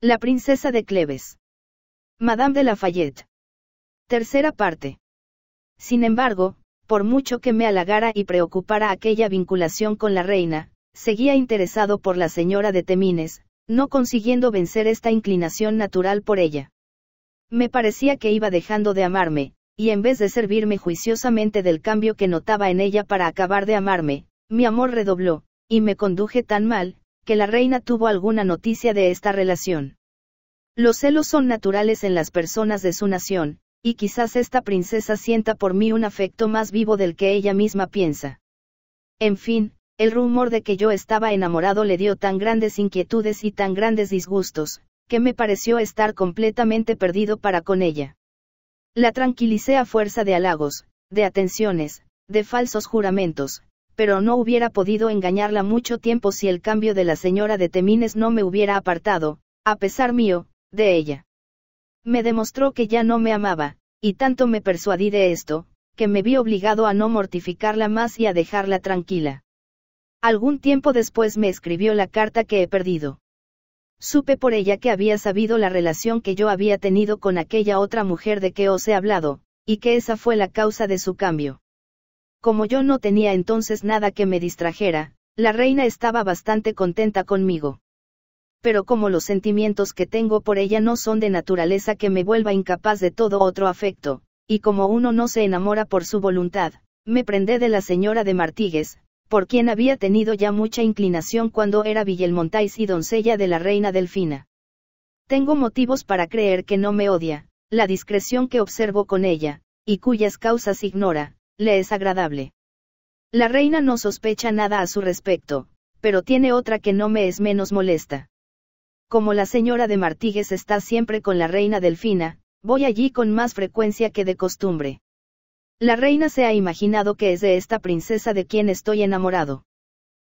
La princesa de Cleves. Madame de Lafayette. Tercera parte. Sin embargo, por mucho que me halagara y preocupara aquella vinculación con la reina, seguía interesado por la señora de Temines, no consiguiendo vencer esta inclinación natural por ella. Me parecía que iba dejando de amarme, y en vez de servirme juiciosamente del cambio que notaba en ella para acabar de amarme, mi amor redobló, y me conduje tan mal, que la reina tuvo alguna noticia de esta relación. Los celos son naturales en las personas de su nación, y quizás esta princesa sienta por mí un afecto más vivo del que ella misma piensa. En fin, el rumor de que yo estaba enamorado le dio tan grandes inquietudes y tan grandes disgustos, que me pareció estar completamente perdido para con ella. La tranquilicé a fuerza de halagos, de atenciones, de falsos juramentos, pero no hubiera podido engañarla mucho tiempo si el cambio de la señora de Temines no me hubiera apartado, a pesar mío, de ella. Me demostró que ya no me amaba, y tanto me persuadí de esto, que me vi obligado a no mortificarla más y a dejarla tranquila. Algún tiempo después me escribió la carta que he perdido. Supe por ella que había sabido la relación que yo había tenido con aquella otra mujer de que os he hablado, y que esa fue la causa de su cambio. Como yo no tenía entonces nada que me distrajera, la reina estaba bastante contenta conmigo. Pero como los sentimientos que tengo por ella no son de naturaleza que me vuelva incapaz de todo otro afecto, y como uno no se enamora por su voluntad, me prendé de la señora de Martíguez, por quien había tenido ya mucha inclinación cuando era Villelmontais y doncella de la reina Delfina. Tengo motivos para creer que no me odia, la discreción que observo con ella, y cuyas causas ignora, le es agradable. La reina no sospecha nada a su respecto, pero tiene otra que no me es menos molesta. Como la señora de Martigues está siempre con la reina Delfina, voy allí con más frecuencia que de costumbre. La reina se ha imaginado que es de esta princesa de quien estoy enamorado.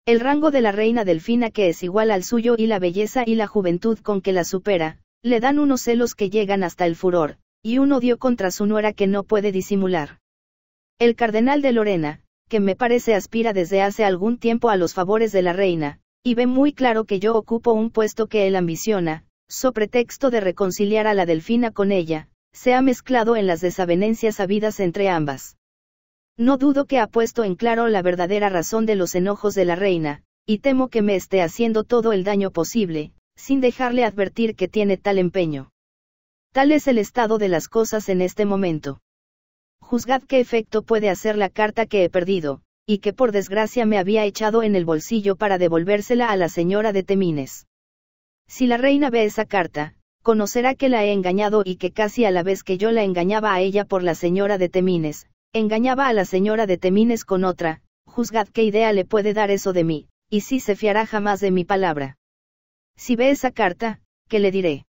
El rango de la reina Delfina que es igual al suyo y la belleza y la juventud con que la supera, le dan unos celos que llegan hasta el furor, y un odio contra su nuera que no puede disimular. El cardenal de Lorena, que me parece aspira desde hace algún tiempo a los favores de la reina, y ve muy claro que yo ocupo un puesto que él ambiciona, so pretexto de reconciliar a la delfina con ella, se ha mezclado en las desavenencias habidas entre ambas. No dudo que ha puesto en claro la verdadera razón de los enojos de la reina, y temo que me esté haciendo todo el daño posible, sin dejarle advertir que tiene tal empeño. Tal es el estado de las cosas en este momento. Juzgad qué efecto puede hacer la carta que he perdido, y que por desgracia me había echado en el bolsillo para devolvérsela a la señora de Temines. Si la reina ve esa carta, conocerá que la he engañado y que casi a la vez que yo la engañaba a ella por la señora de Temines, engañaba a la señora de Temines con otra, juzgad qué idea le puede dar eso de mí, y si se fiará jamás de mi palabra. Si ve esa carta, ¿qué le diré?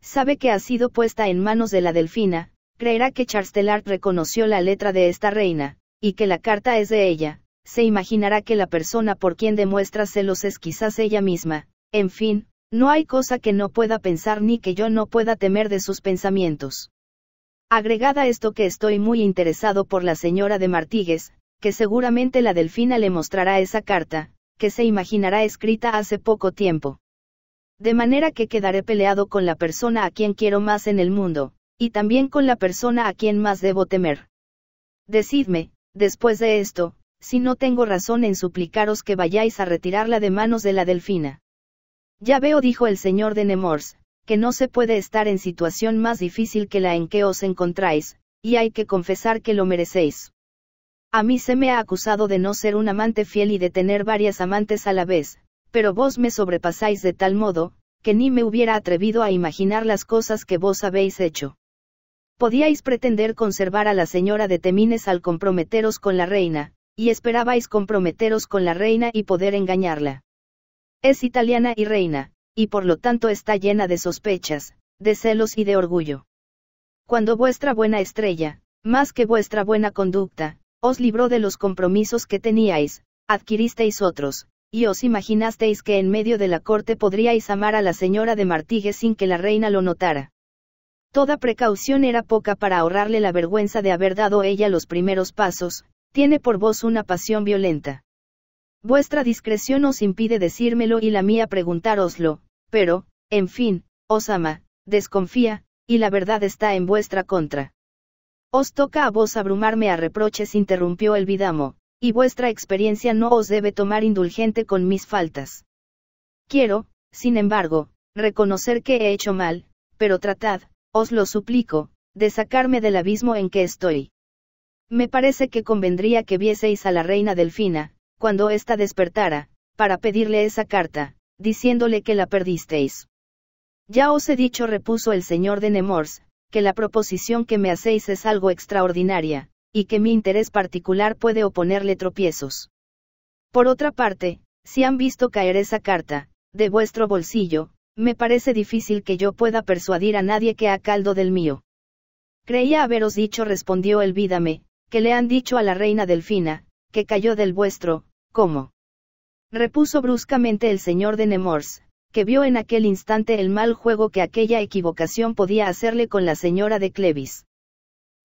Sabe que ha sido puesta en manos de la delfina, creerá que Charles reconoció la letra de esta reina, y que la carta es de ella, se imaginará que la persona por quien demuestra celos es quizás ella misma, en fin, no hay cosa que no pueda pensar ni que yo no pueda temer de sus pensamientos. Agregada esto que estoy muy interesado por la señora de Martigues, que seguramente la delfina le mostrará esa carta, que se imaginará escrita hace poco tiempo. De manera que quedaré peleado con la persona a quien quiero más en el mundo, y también con la persona a quien más debo temer. Decidme, después de esto, si no tengo razón en suplicaros que vayáis a retirarla de manos de la delfina. Ya veo, dijo el señor de Nemours— que no se puede estar en situación más difícil que la en que os encontráis, y hay que confesar que lo merecéis. A mí se me ha acusado de no ser un amante fiel y de tener varias amantes a la vez, pero vos me sobrepasáis de tal modo, que ni me hubiera atrevido a imaginar las cosas que vos habéis hecho. Podíais pretender conservar a la señora de Temines al comprometeros con la reina, y esperabais comprometeros con la reina y poder engañarla. Es italiana y reina, y por lo tanto está llena de sospechas, de celos y de orgullo. Cuando vuestra buena estrella, más que vuestra buena conducta, os libró de los compromisos que teníais, adquiristeis otros, y os imaginasteis que en medio de la corte podríais amar a la señora de Martigues sin que la reina lo notara. Toda precaución era poca para ahorrarle la vergüenza de haber dado ella los primeros pasos, tiene por vos una pasión violenta. Vuestra discreción os impide decírmelo y la mía preguntároslo, pero, en fin, os ama, desconfía, y la verdad está en vuestra contra. Os toca a vos abrumarme a reproches, interrumpió el vidamo, y vuestra experiencia no os debe tomar indulgente con mis faltas. Quiero, sin embargo, reconocer que he hecho mal, pero tratad, os lo suplico, de sacarme del abismo en que estoy. Me parece que convendría que vieseis a la reina Delfina, cuando ésta despertara, para pedirle esa carta, diciéndole que la perdisteis. Ya os he dicho, repuso el señor de Nemours, que la proposición que me hacéis es algo extraordinaria, y que mi interés particular puede oponerle tropiezos. Por otra parte, si han visto caer esa carta, de vuestro bolsillo, me parece difícil que yo pueda persuadir a nadie que ha caldo del mío. Creía haberos dicho, respondió el vidame, que le han dicho a la reina Delfina, que cayó del vuestro, ¿cómo? Repuso bruscamente el señor de Nemours, que vio en aquel instante el mal juego que aquella equivocación podía hacerle con la señora de Clevis.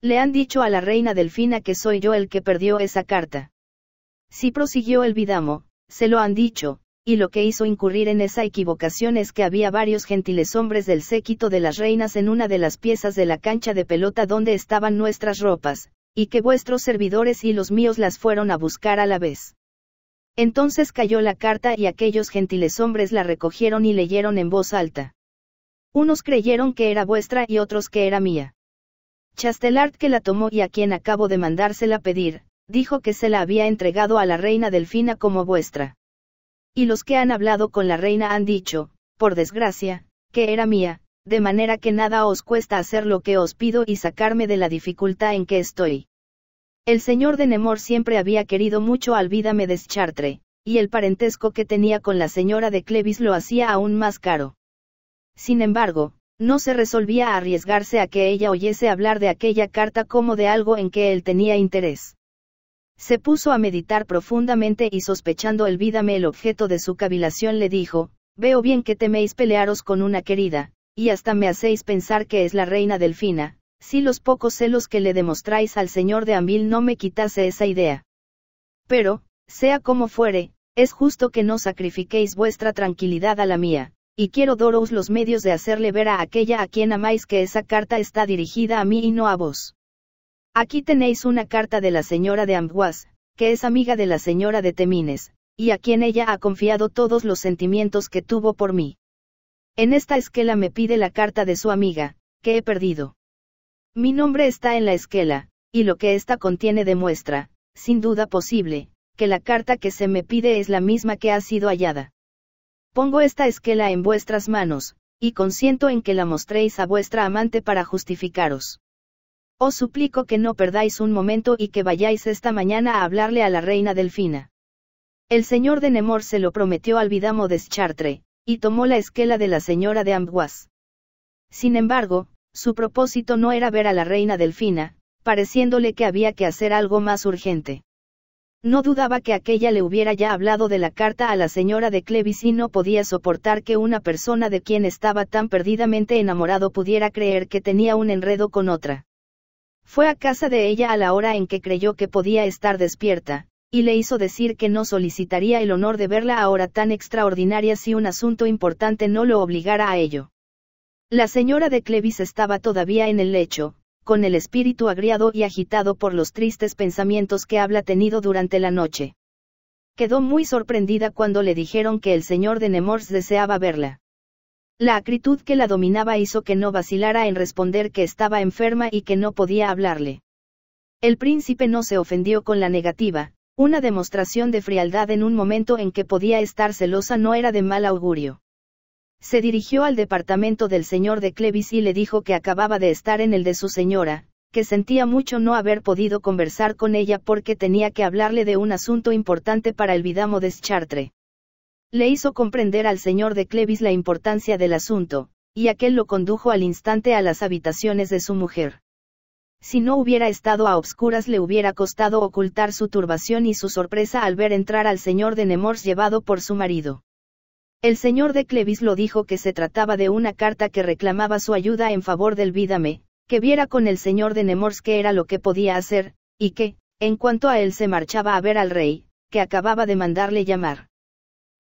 Le han dicho a la reina Delfina que soy yo el que perdió esa carta. Si prosiguió el vidamo, se lo han dicho, y lo que hizo incurrir en esa equivocación es que había varios gentiles hombres del séquito de las reinas en una de las piezas de la cancha de pelota donde estaban nuestras ropas, y que vuestros servidores y los míos las fueron a buscar a la vez. Entonces cayó la carta y aquellos gentiles hombres la recogieron y leyeron en voz alta. Unos creyeron que era vuestra y otros que era mía. Chastelard que la tomó y a quien acabo de mandársela pedir, dijo que se la había entregado a la reina Delfina como vuestra y los que han hablado con la reina han dicho, por desgracia, que era mía, de manera que nada os cuesta hacer lo que os pido y sacarme de la dificultad en que estoy. El señor de Nemor siempre había querido mucho al Vídame de y el parentesco que tenía con la señora de Clevis lo hacía aún más caro. Sin embargo, no se resolvía a arriesgarse a que ella oyese hablar de aquella carta como de algo en que él tenía interés. Se puso a meditar profundamente y sospechando olvídame el objeto de su cavilación le dijo, Veo bien que teméis pelearos con una querida, y hasta me hacéis pensar que es la reina Delfina, si los pocos celos que le demostráis al señor de Amil no me quitase esa idea. Pero, sea como fuere, es justo que no sacrifiquéis vuestra tranquilidad a la mía, y quiero doros los medios de hacerle ver a aquella a quien amáis que esa carta está dirigida a mí y no a vos. Aquí tenéis una carta de la señora de Amboise, que es amiga de la señora de Temines, y a quien ella ha confiado todos los sentimientos que tuvo por mí. En esta esquela me pide la carta de su amiga, que he perdido. Mi nombre está en la esquela, y lo que ésta contiene demuestra, sin duda posible, que la carta que se me pide es la misma que ha sido hallada. Pongo esta esquela en vuestras manos, y consiento en que la mostréis a vuestra amante para justificaros. Os suplico que no perdáis un momento y que vayáis esta mañana a hablarle a la reina Delfina. El señor de Nemor se lo prometió al vidamo de Schartre, y tomó la esquela de la señora de Amboise. Sin embargo, su propósito no era ver a la reina Delfina, pareciéndole que había que hacer algo más urgente. No dudaba que aquella le hubiera ya hablado de la carta a la señora de Clevis y no podía soportar que una persona de quien estaba tan perdidamente enamorado pudiera creer que tenía un enredo con otra. Fue a casa de ella a la hora en que creyó que podía estar despierta, y le hizo decir que no solicitaría el honor de verla ahora tan extraordinaria si un asunto importante no lo obligara a ello. La señora de Clevis estaba todavía en el lecho, con el espíritu agriado y agitado por los tristes pensamientos que habla tenido durante la noche. Quedó muy sorprendida cuando le dijeron que el señor de Nemours deseaba verla. La acritud que la dominaba hizo que no vacilara en responder que estaba enferma y que no podía hablarle. El príncipe no se ofendió con la negativa, una demostración de frialdad en un momento en que podía estar celosa no era de mal augurio. Se dirigió al departamento del señor de Clevis y le dijo que acababa de estar en el de su señora, que sentía mucho no haber podido conversar con ella porque tenía que hablarle de un asunto importante para el Vidamo de le hizo comprender al señor de Clevis la importancia del asunto, y aquel lo condujo al instante a las habitaciones de su mujer. Si no hubiera estado a obscuras le hubiera costado ocultar su turbación y su sorpresa al ver entrar al señor de Nemours llevado por su marido. El señor de Clevis lo dijo que se trataba de una carta que reclamaba su ayuda en favor del Vídame, que viera con el señor de Nemours qué era lo que podía hacer, y que, en cuanto a él se marchaba a ver al rey, que acababa de mandarle llamar.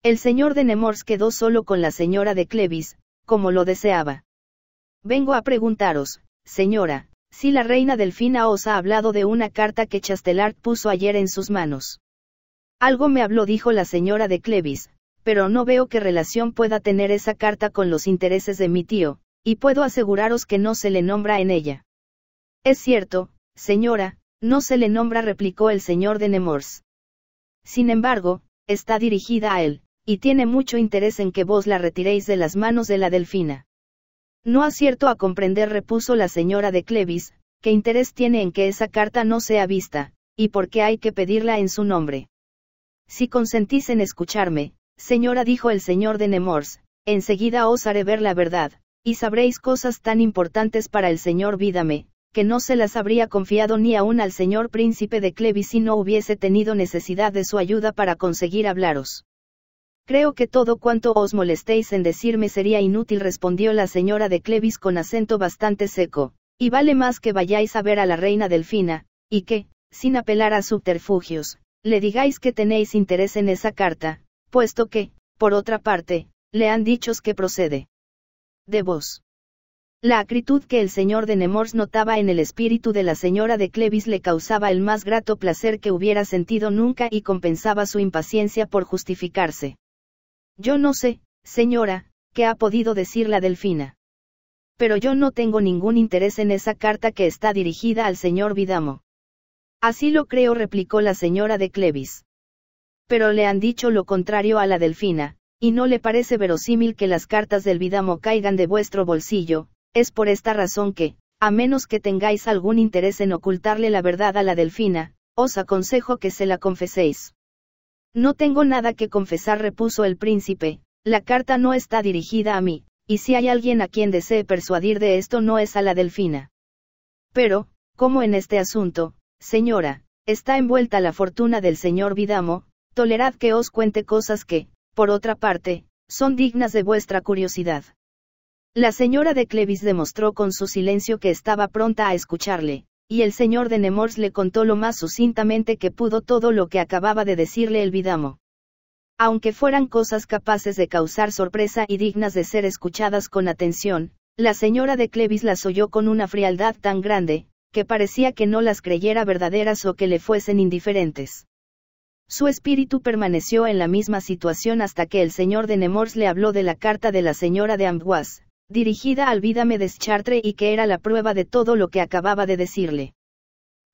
El señor de Nemours quedó solo con la señora de Clevis, como lo deseaba. Vengo a preguntaros, señora, si la reina Delfina os ha hablado de una carta que Chastelard puso ayer en sus manos. Algo me habló, dijo la señora de Clevis, pero no veo qué relación pueda tener esa carta con los intereses de mi tío, y puedo aseguraros que no se le nombra en ella. Es cierto, señora, no se le nombra, replicó el señor de Nemours. Sin embargo, está dirigida a él y tiene mucho interés en que vos la retiréis de las manos de la delfina. No acierto a comprender, repuso la señora de Clevis, qué interés tiene en que esa carta no sea vista, y por qué hay que pedirla en su nombre. Si consentís en escucharme, señora, dijo el señor de Nemours, enseguida os haré ver la verdad, y sabréis cosas tan importantes para el señor Vídame, que no se las habría confiado ni aún al señor príncipe de Clevis si no hubiese tenido necesidad de su ayuda para conseguir hablaros. Creo que todo cuanto os molestéis en decirme sería inútil, respondió la señora de Clevis con acento bastante seco, y vale más que vayáis a ver a la reina Delfina, y que, sin apelar a subterfugios, le digáis que tenéis interés en esa carta, puesto que, por otra parte, le han dicho que procede de vos. La acritud que el señor de Nemours notaba en el espíritu de la señora de Clevis le causaba el más grato placer que hubiera sentido nunca y compensaba su impaciencia por justificarse. Yo no sé, señora, qué ha podido decir la delfina. Pero yo no tengo ningún interés en esa carta que está dirigida al señor Vidamo. Así lo creo, replicó la señora de Clevis. Pero le han dicho lo contrario a la delfina, y no le parece verosímil que las cartas del Vidamo caigan de vuestro bolsillo, es por esta razón que, a menos que tengáis algún interés en ocultarle la verdad a la delfina, os aconsejo que se la confeséis. No tengo nada que confesar, repuso el príncipe, la carta no está dirigida a mí, y si hay alguien a quien desee persuadir de esto no es a la delfina. Pero, como en este asunto, señora, está envuelta la fortuna del señor Vidamo, tolerad que os cuente cosas que, por otra parte, son dignas de vuestra curiosidad. La señora de Clevis demostró con su silencio que estaba pronta a escucharle, y el señor de Nemours le contó lo más sucintamente que pudo todo lo que acababa de decirle el vidamo. Aunque fueran cosas capaces de causar sorpresa y dignas de ser escuchadas con atención, la señora de Clevis las oyó con una frialdad tan grande, que parecía que no las creyera verdaderas o que le fuesen indiferentes. Su espíritu permaneció en la misma situación hasta que el señor de Nemours le habló de la carta de la señora de Amboise, dirigida al Vídame Deschartre y que era la prueba de todo lo que acababa de decirle.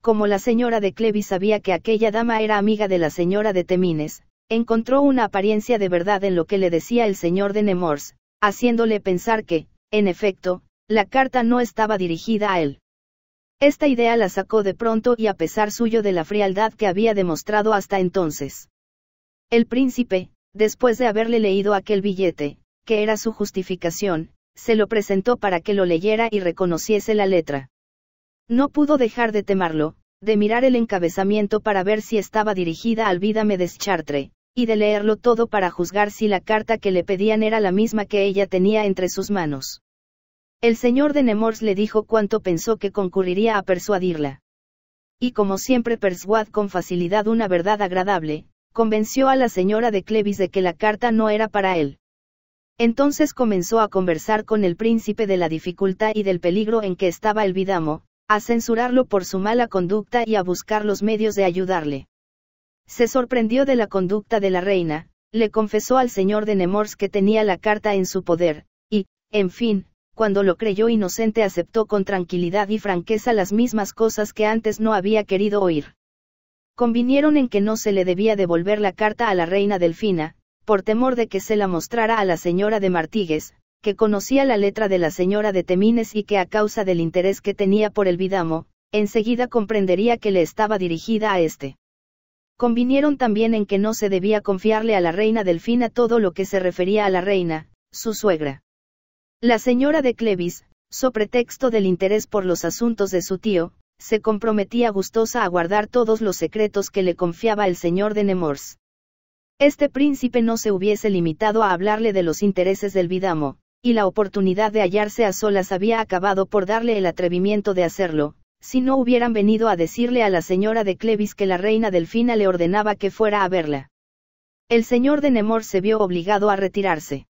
Como la señora de Clevis sabía que aquella dama era amiga de la señora de Temines, encontró una apariencia de verdad en lo que le decía el señor de nemours haciéndole pensar que, en efecto, la carta no estaba dirigida a él. Esta idea la sacó de pronto y a pesar suyo de la frialdad que había demostrado hasta entonces. El príncipe, después de haberle leído aquel billete, que era su justificación, se lo presentó para que lo leyera y reconociese la letra. No pudo dejar de temarlo, de mirar el encabezamiento para ver si estaba dirigida al Vídame deschartre, y de leerlo todo para juzgar si la carta que le pedían era la misma que ella tenía entre sus manos. El señor de Nemours le dijo cuánto pensó que concurriría a persuadirla. Y como siempre persuad con facilidad una verdad agradable, convenció a la señora de Clevis de que la carta no era para él. Entonces comenzó a conversar con el príncipe de la dificultad y del peligro en que estaba el Vidamo, a censurarlo por su mala conducta y a buscar los medios de ayudarle. Se sorprendió de la conducta de la reina, le confesó al señor de Nemors que tenía la carta en su poder, y, en fin, cuando lo creyó inocente aceptó con tranquilidad y franqueza las mismas cosas que antes no había querido oír. Convinieron en que no se le debía devolver la carta a la reina Delfina, por temor de que se la mostrara a la señora de Martigues, que conocía la letra de la señora de Temines y que a causa del interés que tenía por el Vidamo, enseguida comprendería que le estaba dirigida a éste. Convinieron también en que no se debía confiarle a la reina Delfina todo lo que se refería a la reina, su suegra. La señora de Clevis, so pretexto del interés por los asuntos de su tío, se comprometía gustosa a guardar todos los secretos que le confiaba el señor de Nemours. Este príncipe no se hubiese limitado a hablarle de los intereses del Vidamo, y la oportunidad de hallarse a solas había acabado por darle el atrevimiento de hacerlo, si no hubieran venido a decirle a la señora de Clevis que la reina Delfina le ordenaba que fuera a verla. El señor de Nemor se vio obligado a retirarse.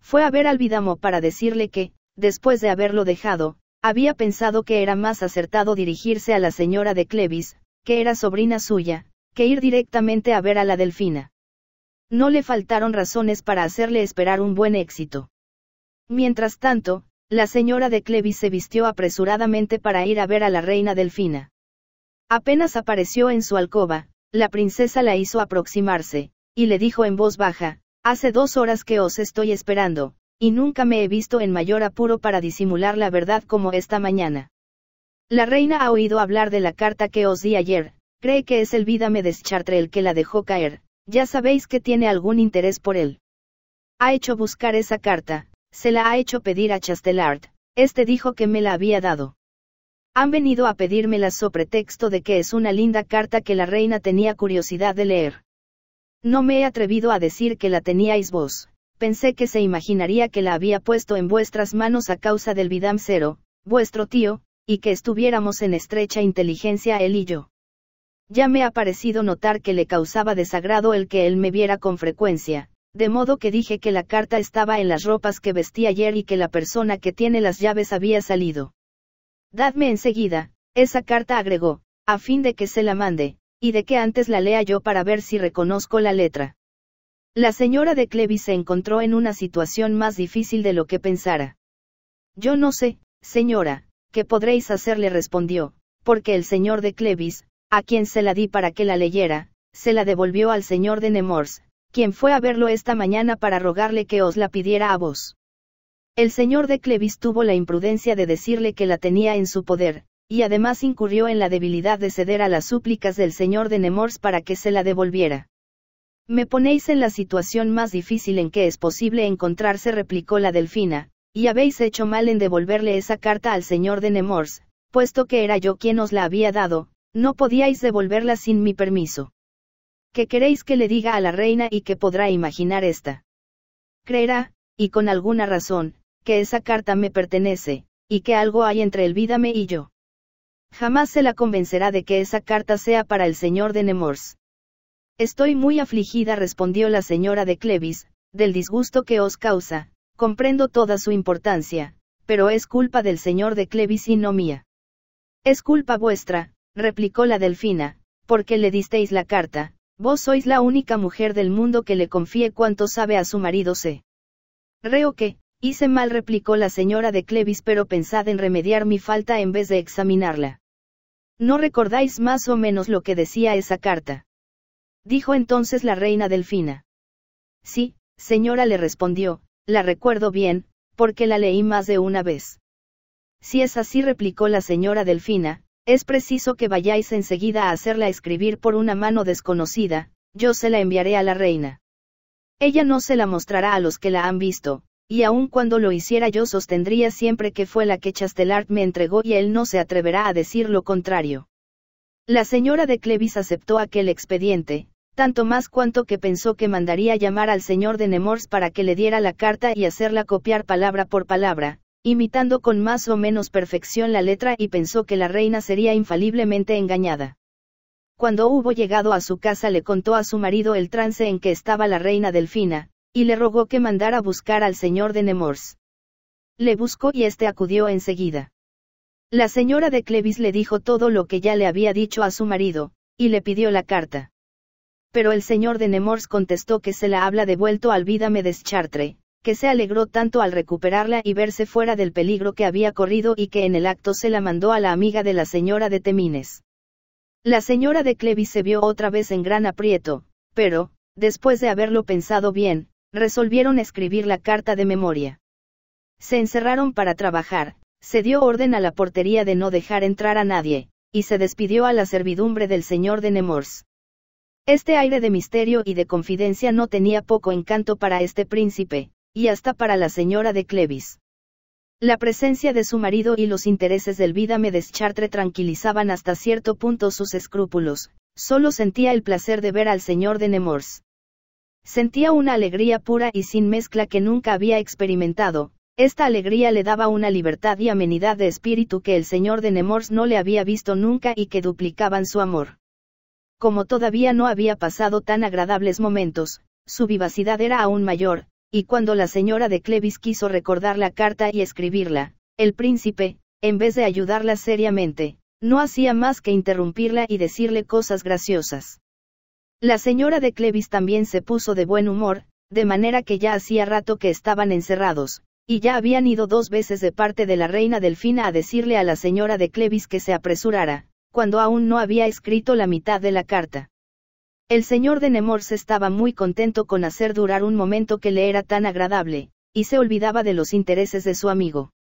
Fue a ver al Vidamo para decirle que, después de haberlo dejado, había pensado que era más acertado dirigirse a la señora de Clevis, que era sobrina suya, que ir directamente a ver a la Delfina. No le faltaron razones para hacerle esperar un buen éxito. Mientras tanto, la señora de Clevis se vistió apresuradamente para ir a ver a la reina Delfina. Apenas apareció en su alcoba, la princesa la hizo aproximarse, y le dijo en voz baja, Hace dos horas que os estoy esperando, y nunca me he visto en mayor apuro para disimular la verdad como esta mañana. La reina ha oído hablar de la carta que os di ayer, cree que es el vida me el que la dejó caer, ya sabéis que tiene algún interés por él. Ha hecho buscar esa carta, se la ha hecho pedir a Chastelard, este dijo que me la había dado. Han venido a pedírmela sobre pretexto de que es una linda carta que la reina tenía curiosidad de leer. No me he atrevido a decir que la teníais vos, pensé que se imaginaría que la había puesto en vuestras manos a causa del Vidam Cero, vuestro tío, y que estuviéramos en estrecha inteligencia él y yo. Ya me ha parecido notar que le causaba desagrado el que él me viera con frecuencia, de modo que dije que la carta estaba en las ropas que vestí ayer y que la persona que tiene las llaves había salido. Dadme enseguida, esa carta agregó, a fin de que se la mande, y de que antes la lea yo para ver si reconozco la letra. La señora de Clevis se encontró en una situación más difícil de lo que pensara. Yo no sé, señora, qué podréis hacer le respondió, porque el señor de Clevis, a quien se la di para que la leyera, se la devolvió al señor de Nemours, quien fue a verlo esta mañana para rogarle que os la pidiera a vos. El señor de Clevis tuvo la imprudencia de decirle que la tenía en su poder, y además incurrió en la debilidad de ceder a las súplicas del señor de Nemours para que se la devolviera. Me ponéis en la situación más difícil en que es posible encontrarse, replicó la delfina, y habéis hecho mal en devolverle esa carta al señor de Nemours, puesto que era yo quien os la había dado, no podíais devolverla sin mi permiso. ¿Qué queréis que le diga a la reina y que podrá imaginar esta? Creerá, y con alguna razón, que esa carta me pertenece, y que algo hay entre el Vídame y yo. Jamás se la convencerá de que esa carta sea para el señor de Nemours. Estoy muy afligida, respondió la señora de Clevis, del disgusto que os causa, comprendo toda su importancia, pero es culpa del señor de Clevis y no mía. Es culpa vuestra, replicó la delfina, porque le disteis la carta, vos sois la única mujer del mundo que le confíe cuanto sabe a su marido sé Reo que, hice mal replicó la señora de Clevis pero pensad en remediar mi falta en vez de examinarla. No recordáis más o menos lo que decía esa carta. Dijo entonces la reina delfina. Sí, señora le respondió, la recuerdo bien, porque la leí más de una vez. Si es así replicó la señora delfina, es preciso que vayáis enseguida a hacerla escribir por una mano desconocida, yo se la enviaré a la reina. Ella no se la mostrará a los que la han visto, y aun cuando lo hiciera yo sostendría siempre que fue la que Chastelard me entregó y él no se atreverá a decir lo contrario. La señora de Clevis aceptó aquel expediente, tanto más cuanto que pensó que mandaría llamar al señor de Nemours para que le diera la carta y hacerla copiar palabra por palabra, imitando con más o menos perfección la letra y pensó que la reina sería infaliblemente engañada. Cuando hubo llegado a su casa le contó a su marido el trance en que estaba la reina Delfina, y le rogó que mandara buscar al señor de Nemours. Le buscó y éste acudió enseguida. La señora de Clevis le dijo todo lo que ya le había dicho a su marido, y le pidió la carta. Pero el señor de Nemours contestó que se la habla devuelto al Vídame de que se alegró tanto al recuperarla y verse fuera del peligro que había corrido y que en el acto se la mandó a la amiga de la señora de Temines. La señora de Clevis se vio otra vez en gran aprieto, pero, después de haberlo pensado bien, resolvieron escribir la carta de memoria. Se encerraron para trabajar, se dio orden a la portería de no dejar entrar a nadie, y se despidió a la servidumbre del señor de Nemours. Este aire de misterio y de confidencia no tenía poco encanto para este príncipe, y hasta para la señora de Clevis. La presencia de su marido y los intereses del vida me tranquilizaban hasta cierto punto sus escrúpulos, solo sentía el placer de ver al señor de Nemours. Sentía una alegría pura y sin mezcla que nunca había experimentado, esta alegría le daba una libertad y amenidad de espíritu que el señor de Nemours no le había visto nunca y que duplicaban su amor. Como todavía no había pasado tan agradables momentos, su vivacidad era aún mayor, y cuando la señora de Clevis quiso recordar la carta y escribirla, el príncipe, en vez de ayudarla seriamente, no hacía más que interrumpirla y decirle cosas graciosas. La señora de Clevis también se puso de buen humor, de manera que ya hacía rato que estaban encerrados, y ya habían ido dos veces de parte de la reina Delfina a decirle a la señora de Clevis que se apresurara, cuando aún no había escrito la mitad de la carta. El señor de Nemours estaba muy contento con hacer durar un momento que le era tan agradable, y se olvidaba de los intereses de su amigo.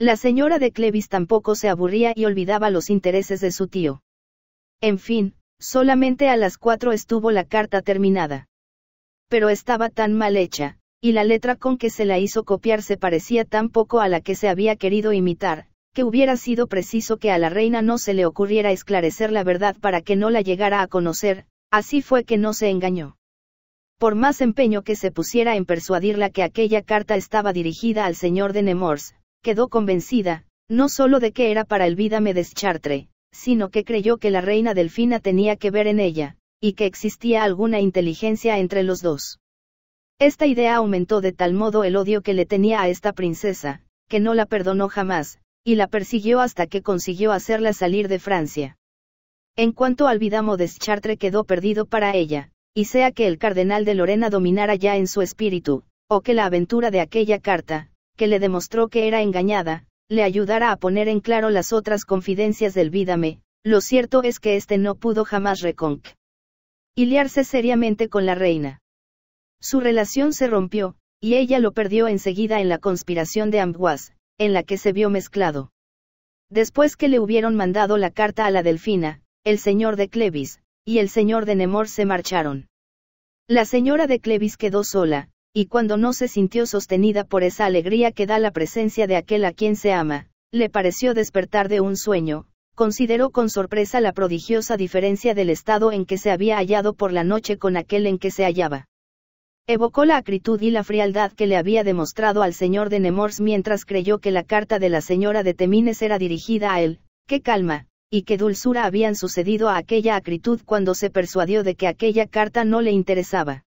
La señora de Clevis tampoco se aburría y olvidaba los intereses de su tío. En fin, solamente a las cuatro estuvo la carta terminada. Pero estaba tan mal hecha, y la letra con que se la hizo copiar se parecía tan poco a la que se había querido imitar, que hubiera sido preciso que a la reina no se le ocurriera esclarecer la verdad para que no la llegara a conocer, Así fue que no se engañó. Por más empeño que se pusiera en persuadirla que aquella carta estaba dirigida al señor de Nemours, quedó convencida, no solo de que era para Elvida Deschartre, sino que creyó que la reina Delfina tenía que ver en ella, y que existía alguna inteligencia entre los dos. Esta idea aumentó de tal modo el odio que le tenía a esta princesa, que no la perdonó jamás, y la persiguió hasta que consiguió hacerla salir de Francia. En cuanto al Vidamo de quedó perdido para ella, y sea que el cardenal de Lorena dominara ya en su espíritu, o que la aventura de aquella carta, que le demostró que era engañada, le ayudara a poner en claro las otras confidencias del vidame, lo cierto es que éste no pudo jamás reconciliarse seriamente con la reina. Su relación se rompió, y ella lo perdió enseguida en la conspiración de Amboise, en la que se vio mezclado. Después que le hubieron mandado la carta a la delfina, el señor de Clevis, y el señor de Nemours se marcharon. La señora de Clevis quedó sola, y cuando no se sintió sostenida por esa alegría que da la presencia de aquel a quien se ama, le pareció despertar de un sueño, consideró con sorpresa la prodigiosa diferencia del estado en que se había hallado por la noche con aquel en que se hallaba. Evocó la acritud y la frialdad que le había demostrado al señor de Nemours mientras creyó que la carta de la señora de Temines era dirigida a él, qué calma, y qué dulzura habían sucedido a aquella acritud cuando se persuadió de que aquella carta no le interesaba.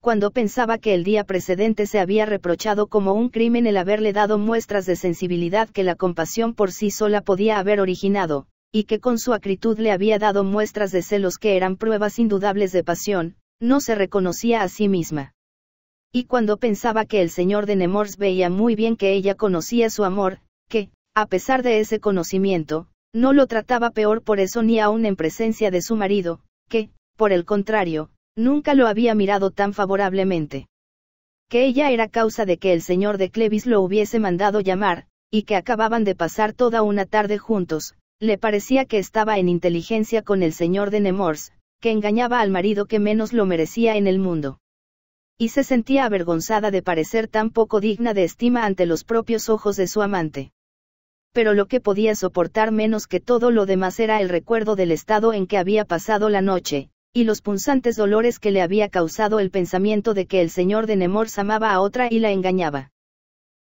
Cuando pensaba que el día precedente se había reprochado como un crimen el haberle dado muestras de sensibilidad que la compasión por sí sola podía haber originado, y que con su acritud le había dado muestras de celos que eran pruebas indudables de pasión, no se reconocía a sí misma. Y cuando pensaba que el señor de Nemours veía muy bien que ella conocía su amor, que, a pesar de ese conocimiento, no lo trataba peor por eso ni aún en presencia de su marido, que, por el contrario, nunca lo había mirado tan favorablemente. Que ella era causa de que el señor de Clevis lo hubiese mandado llamar, y que acababan de pasar toda una tarde juntos, le parecía que estaba en inteligencia con el señor de Nemours, que engañaba al marido que menos lo merecía en el mundo. Y se sentía avergonzada de parecer tan poco digna de estima ante los propios ojos de su amante pero lo que podía soportar menos que todo lo demás era el recuerdo del estado en que había pasado la noche, y los punzantes dolores que le había causado el pensamiento de que el señor de Nemours amaba a otra y la engañaba.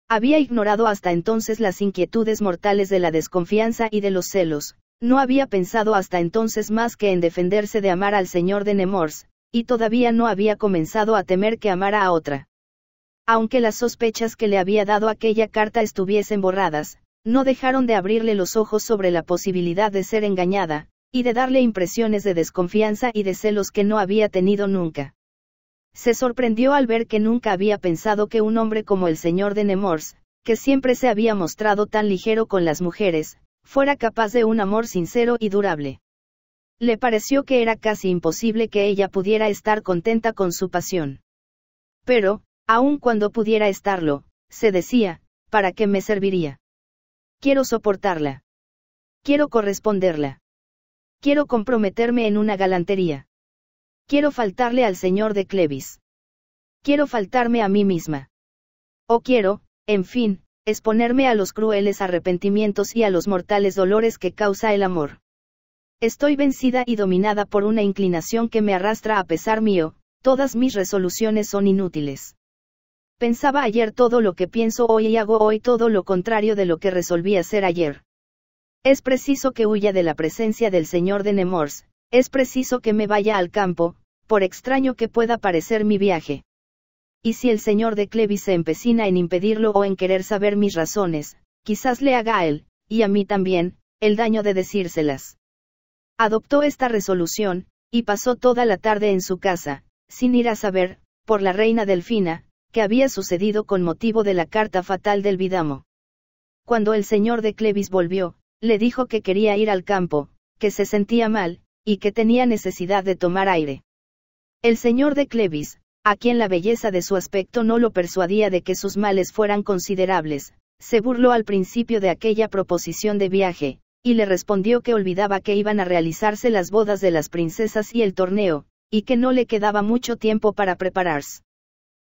Había ignorado hasta entonces las inquietudes mortales de la desconfianza y de los celos, no había pensado hasta entonces más que en defenderse de amar al señor de Nemours, y todavía no había comenzado a temer que amara a otra. Aunque las sospechas que le había dado aquella carta estuviesen borradas, no dejaron de abrirle los ojos sobre la posibilidad de ser engañada, y de darle impresiones de desconfianza y de celos que no había tenido nunca. Se sorprendió al ver que nunca había pensado que un hombre como el señor de Nemours, que siempre se había mostrado tan ligero con las mujeres, fuera capaz de un amor sincero y durable. Le pareció que era casi imposible que ella pudiera estar contenta con su pasión. Pero, aun cuando pudiera estarlo, se decía, ¿para qué me serviría? Quiero soportarla. Quiero corresponderla. Quiero comprometerme en una galantería. Quiero faltarle al señor de Clevis. Quiero faltarme a mí misma. O quiero, en fin, exponerme a los crueles arrepentimientos y a los mortales dolores que causa el amor. Estoy vencida y dominada por una inclinación que me arrastra a pesar mío, todas mis resoluciones son inútiles. Pensaba ayer todo lo que pienso hoy y hago hoy todo lo contrario de lo que resolví hacer ayer. Es preciso que huya de la presencia del señor de Nemours, es preciso que me vaya al campo, por extraño que pueda parecer mi viaje. Y si el señor de Clevis se empecina en impedirlo o en querer saber mis razones, quizás le haga a él, y a mí también, el daño de decírselas. Adoptó esta resolución, y pasó toda la tarde en su casa, sin ir a saber, por la reina Delfina, que había sucedido con motivo de la carta fatal del Vidamo. Cuando el señor de Clevis volvió, le dijo que quería ir al campo, que se sentía mal, y que tenía necesidad de tomar aire. El señor de Clevis, a quien la belleza de su aspecto no lo persuadía de que sus males fueran considerables, se burló al principio de aquella proposición de viaje, y le respondió que olvidaba que iban a realizarse las bodas de las princesas y el torneo, y que no le quedaba mucho tiempo para prepararse.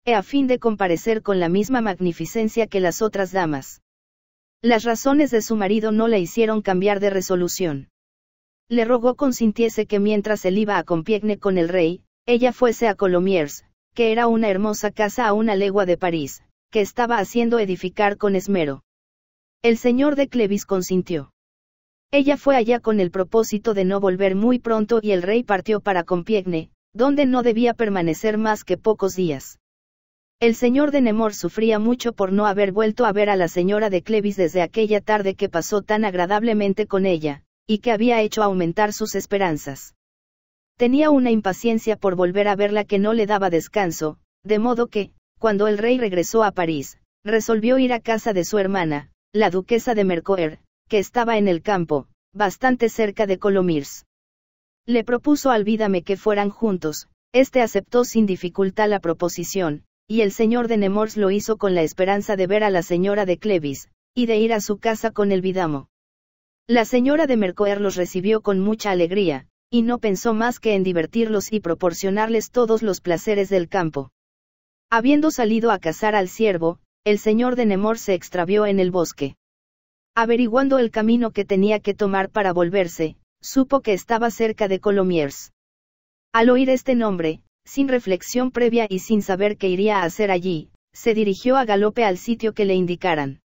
E a fin de comparecer con la misma magnificencia que las otras damas. Las razones de su marido no le hicieron cambiar de resolución. Le rogó consintiese que mientras él iba a Compiegne con el rey, ella fuese a Colomiers, que era una hermosa casa a una legua de París, que estaba haciendo edificar con esmero. El señor de Clevis consintió. Ella fue allá con el propósito de no volver muy pronto y el rey partió para Compiègne, donde no debía permanecer más que pocos días. El señor de Nemours sufría mucho por no haber vuelto a ver a la señora de Clevis desde aquella tarde que pasó tan agradablemente con ella, y que había hecho aumentar sus esperanzas. Tenía una impaciencia por volver a verla que no le daba descanso, de modo que, cuando el rey regresó a París, resolvió ir a casa de su hermana, la duquesa de Mercoeur, que estaba en el campo, bastante cerca de Colomirs. Le propuso al Vídame que fueran juntos, este aceptó sin dificultad la proposición, y el señor de Nemours lo hizo con la esperanza de ver a la señora de Clevis, y de ir a su casa con el vidamo. La señora de Mercoer los recibió con mucha alegría, y no pensó más que en divertirlos y proporcionarles todos los placeres del campo. Habiendo salido a cazar al ciervo, el señor de Nemours se extravió en el bosque. Averiguando el camino que tenía que tomar para volverse, supo que estaba cerca de Colomiers. Al oír este nombre, sin reflexión previa y sin saber qué iría a hacer allí, se dirigió a galope al sitio que le indicaran.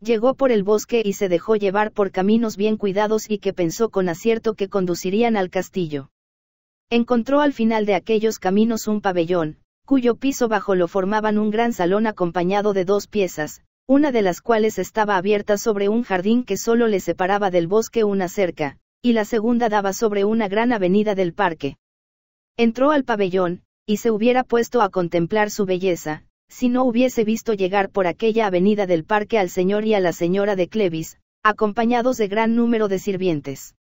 Llegó por el bosque y se dejó llevar por caminos bien cuidados y que pensó con acierto que conducirían al castillo. Encontró al final de aquellos caminos un pabellón, cuyo piso bajo lo formaban un gran salón acompañado de dos piezas, una de las cuales estaba abierta sobre un jardín que solo le separaba del bosque una cerca, y la segunda daba sobre una gran avenida del parque. Entró al pabellón, y se hubiera puesto a contemplar su belleza, si no hubiese visto llegar por aquella avenida del parque al señor y a la señora de Clevis, acompañados de gran número de sirvientes.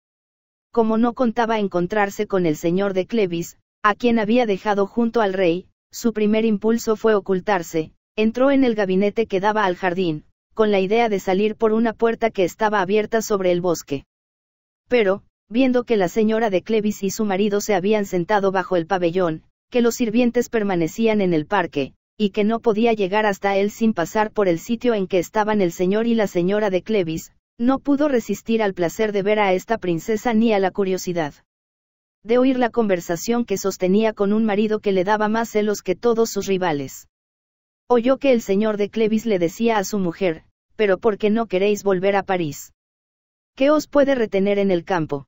Como no contaba encontrarse con el señor de Clevis, a quien había dejado junto al rey, su primer impulso fue ocultarse, entró en el gabinete que daba al jardín, con la idea de salir por una puerta que estaba abierta sobre el bosque. Pero, Viendo que la señora de Clevis y su marido se habían sentado bajo el pabellón, que los sirvientes permanecían en el parque, y que no podía llegar hasta él sin pasar por el sitio en que estaban el señor y la señora de Clevis, no pudo resistir al placer de ver a esta princesa ni a la curiosidad de oír la conversación que sostenía con un marido que le daba más celos que todos sus rivales. Oyó que el señor de Clevis le decía a su mujer, pero ¿por qué no queréis volver a París? ¿Qué os puede retener en el campo?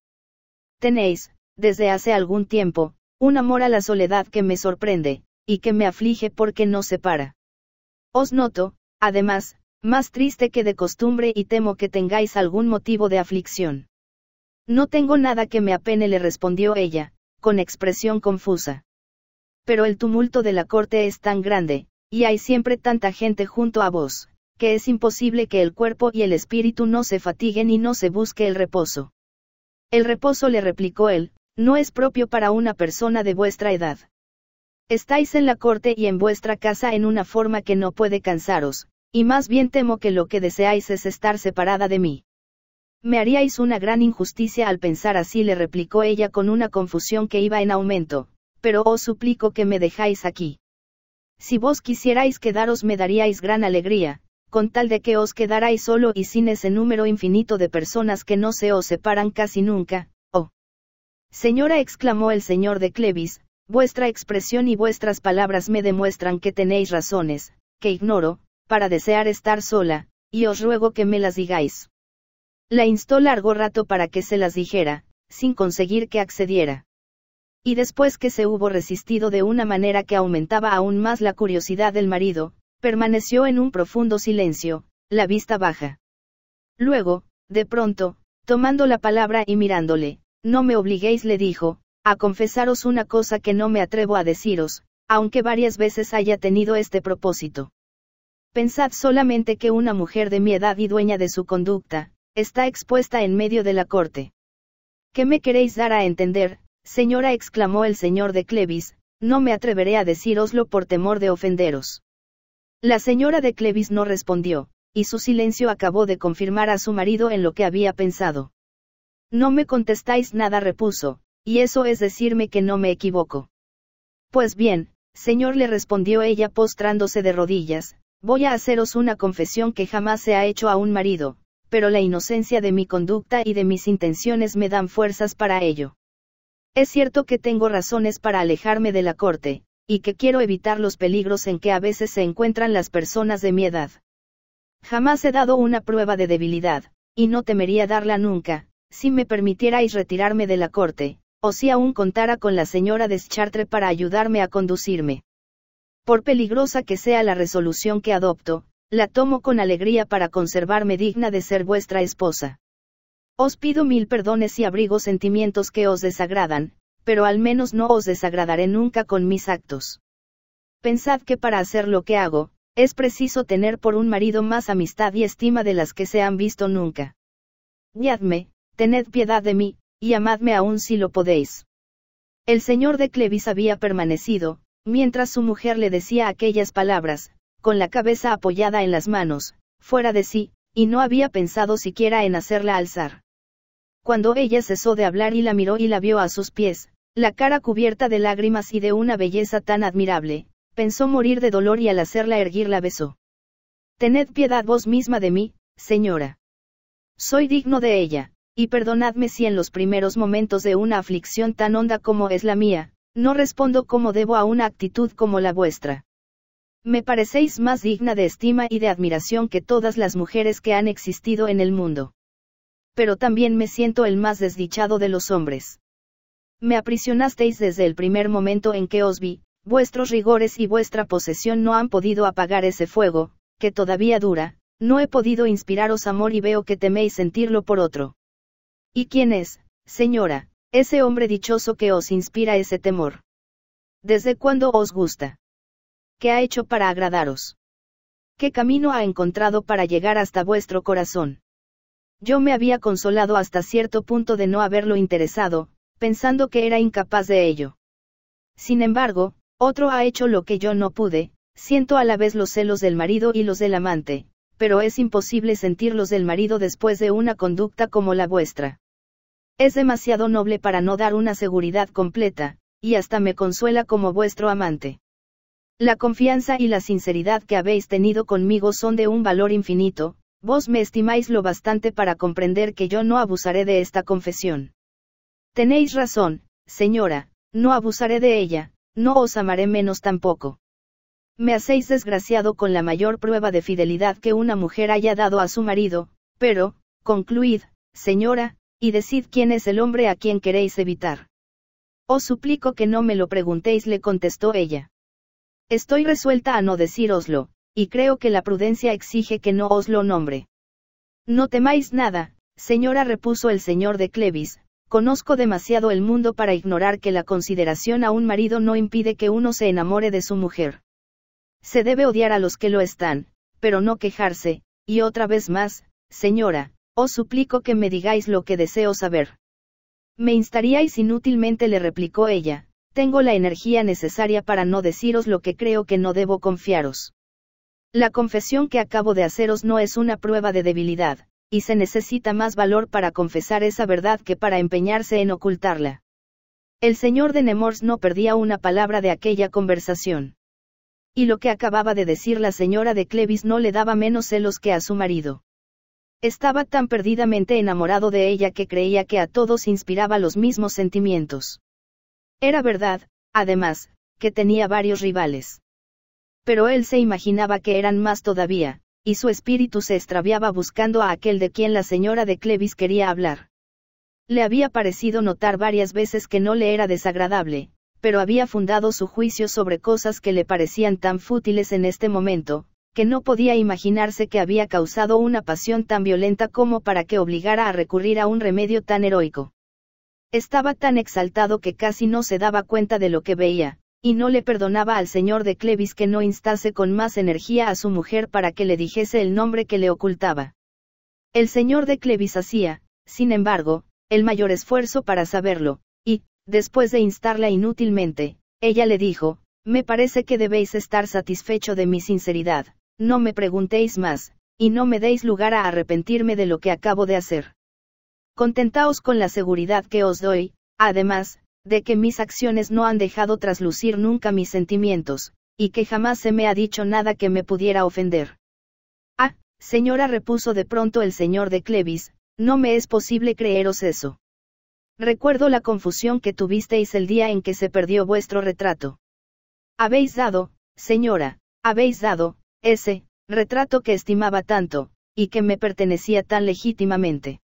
Tenéis, desde hace algún tiempo, un amor a la soledad que me sorprende, y que me aflige porque no se para. Os noto, además, más triste que de costumbre y temo que tengáis algún motivo de aflicción. No tengo nada que me apene, le respondió ella, con expresión confusa. Pero el tumulto de la corte es tan grande, y hay siempre tanta gente junto a vos, que es imposible que el cuerpo y el espíritu no se fatiguen y no se busque el reposo. El reposo le replicó él, no es propio para una persona de vuestra edad. Estáis en la corte y en vuestra casa en una forma que no puede cansaros, y más bien temo que lo que deseáis es estar separada de mí. Me haríais una gran injusticia al pensar así, le replicó ella con una confusión que iba en aumento, pero os suplico que me dejáis aquí. Si vos quisierais quedaros me daríais gran alegría, con tal de que os quedarais solo y sin ese número infinito de personas que no se os separan casi nunca, oh. Señora, exclamó el señor de Clevis, vuestra expresión y vuestras palabras me demuestran que tenéis razones, que ignoro, para desear estar sola, y os ruego que me las digáis. La instó largo rato para que se las dijera, sin conseguir que accediera. Y después que se hubo resistido de una manera que aumentaba aún más la curiosidad del marido, Permaneció en un profundo silencio, la vista baja. Luego, de pronto, tomando la palabra y mirándole, no me obliguéis, le dijo, a confesaros una cosa que no me atrevo a deciros, aunque varias veces haya tenido este propósito. Pensad solamente que una mujer de mi edad y dueña de su conducta, está expuesta en medio de la corte. ¿Qué me queréis dar a entender, señora? exclamó el señor de Clevis, no me atreveré a deciroslo por temor de ofenderos. La señora de Clevis no respondió, y su silencio acabó de confirmar a su marido en lo que había pensado. No me contestáis nada, repuso, y eso es decirme que no me equivoco. Pues bien, señor, le respondió ella postrándose de rodillas, voy a haceros una confesión que jamás se ha hecho a un marido, pero la inocencia de mi conducta y de mis intenciones me dan fuerzas para ello. Es cierto que tengo razones para alejarme de la corte, y que quiero evitar los peligros en que a veces se encuentran las personas de mi edad. Jamás he dado una prueba de debilidad, y no temería darla nunca, si me permitierais retirarme de la corte, o si aún contara con la señora de para ayudarme a conducirme. Por peligrosa que sea la resolución que adopto, la tomo con alegría para conservarme digna de ser vuestra esposa. Os pido mil perdones y abrigo sentimientos que os desagradan, pero al menos no os desagradaré nunca con mis actos. Pensad que para hacer lo que hago, es preciso tener por un marido más amistad y estima de las que se han visto nunca. Guiadme, tened piedad de mí, y amadme aún si lo podéis. El señor de Clevis había permanecido, mientras su mujer le decía aquellas palabras, con la cabeza apoyada en las manos, fuera de sí, y no había pensado siquiera en hacerla alzar. Cuando ella cesó de hablar y la miró y la vio a sus pies, la cara cubierta de lágrimas y de una belleza tan admirable, pensó morir de dolor y al hacerla erguir la besó. Tened piedad vos misma de mí, señora. Soy digno de ella, y perdonadme si en los primeros momentos de una aflicción tan honda como es la mía, no respondo como debo a una actitud como la vuestra. Me parecéis más digna de estima y de admiración que todas las mujeres que han existido en el mundo. Pero también me siento el más desdichado de los hombres. Me aprisionasteis desde el primer momento en que os vi, vuestros rigores y vuestra posesión no han podido apagar ese fuego, que todavía dura, no he podido inspiraros amor y veo que teméis sentirlo por otro. ¿Y quién es, señora, ese hombre dichoso que os inspira ese temor? ¿Desde cuándo os gusta? ¿Qué ha hecho para agradaros? ¿Qué camino ha encontrado para llegar hasta vuestro corazón? Yo me había consolado hasta cierto punto de no haberlo interesado, pensando que era incapaz de ello. Sin embargo, otro ha hecho lo que yo no pude, siento a la vez los celos del marido y los del amante, pero es imposible sentirlos del marido después de una conducta como la vuestra. Es demasiado noble para no dar una seguridad completa, y hasta me consuela como vuestro amante. La confianza y la sinceridad que habéis tenido conmigo son de un valor infinito, vos me estimáis lo bastante para comprender que yo no abusaré de esta confesión. Tenéis razón, señora, no abusaré de ella, no os amaré menos tampoco. Me hacéis desgraciado con la mayor prueba de fidelidad que una mujer haya dado a su marido, pero, concluid, señora, y decid quién es el hombre a quien queréis evitar. Os suplico que no me lo preguntéis, le contestó ella. Estoy resuelta a no decíroslo, y creo que la prudencia exige que no os lo nombre. No temáis nada, señora, repuso el señor de Clevis, Conozco demasiado el mundo para ignorar que la consideración a un marido no impide que uno se enamore de su mujer. Se debe odiar a los que lo están, pero no quejarse, y otra vez más, señora, os suplico que me digáis lo que deseo saber. Me instaríais inútilmente, le replicó ella, tengo la energía necesaria para no deciros lo que creo que no debo confiaros. La confesión que acabo de haceros no es una prueba de debilidad, y se necesita más valor para confesar esa verdad que para empeñarse en ocultarla. El señor de Nemours no perdía una palabra de aquella conversación. Y lo que acababa de decir la señora de Clevis no le daba menos celos que a su marido. Estaba tan perdidamente enamorado de ella que creía que a todos inspiraba los mismos sentimientos. Era verdad, además, que tenía varios rivales. Pero él se imaginaba que eran más todavía, y su espíritu se extraviaba buscando a aquel de quien la señora de Clevis quería hablar. Le había parecido notar varias veces que no le era desagradable, pero había fundado su juicio sobre cosas que le parecían tan fútiles en este momento, que no podía imaginarse que había causado una pasión tan violenta como para que obligara a recurrir a un remedio tan heroico. Estaba tan exaltado que casi no se daba cuenta de lo que veía, y no le perdonaba al señor de Clevis que no instase con más energía a su mujer para que le dijese el nombre que le ocultaba. El señor de Clevis hacía, sin embargo, el mayor esfuerzo para saberlo, y, después de instarla inútilmente, ella le dijo, me parece que debéis estar satisfecho de mi sinceridad, no me preguntéis más, y no me deis lugar a arrepentirme de lo que acabo de hacer. Contentaos con la seguridad que os doy, además, de que mis acciones no han dejado traslucir nunca mis sentimientos, y que jamás se me ha dicho nada que me pudiera ofender. Ah, señora, repuso de pronto el señor de Clevis, no me es posible creeros eso. Recuerdo la confusión que tuvisteis el día en que se perdió vuestro retrato. Habéis dado, señora, habéis dado, ese, retrato que estimaba tanto, y que me pertenecía tan legítimamente.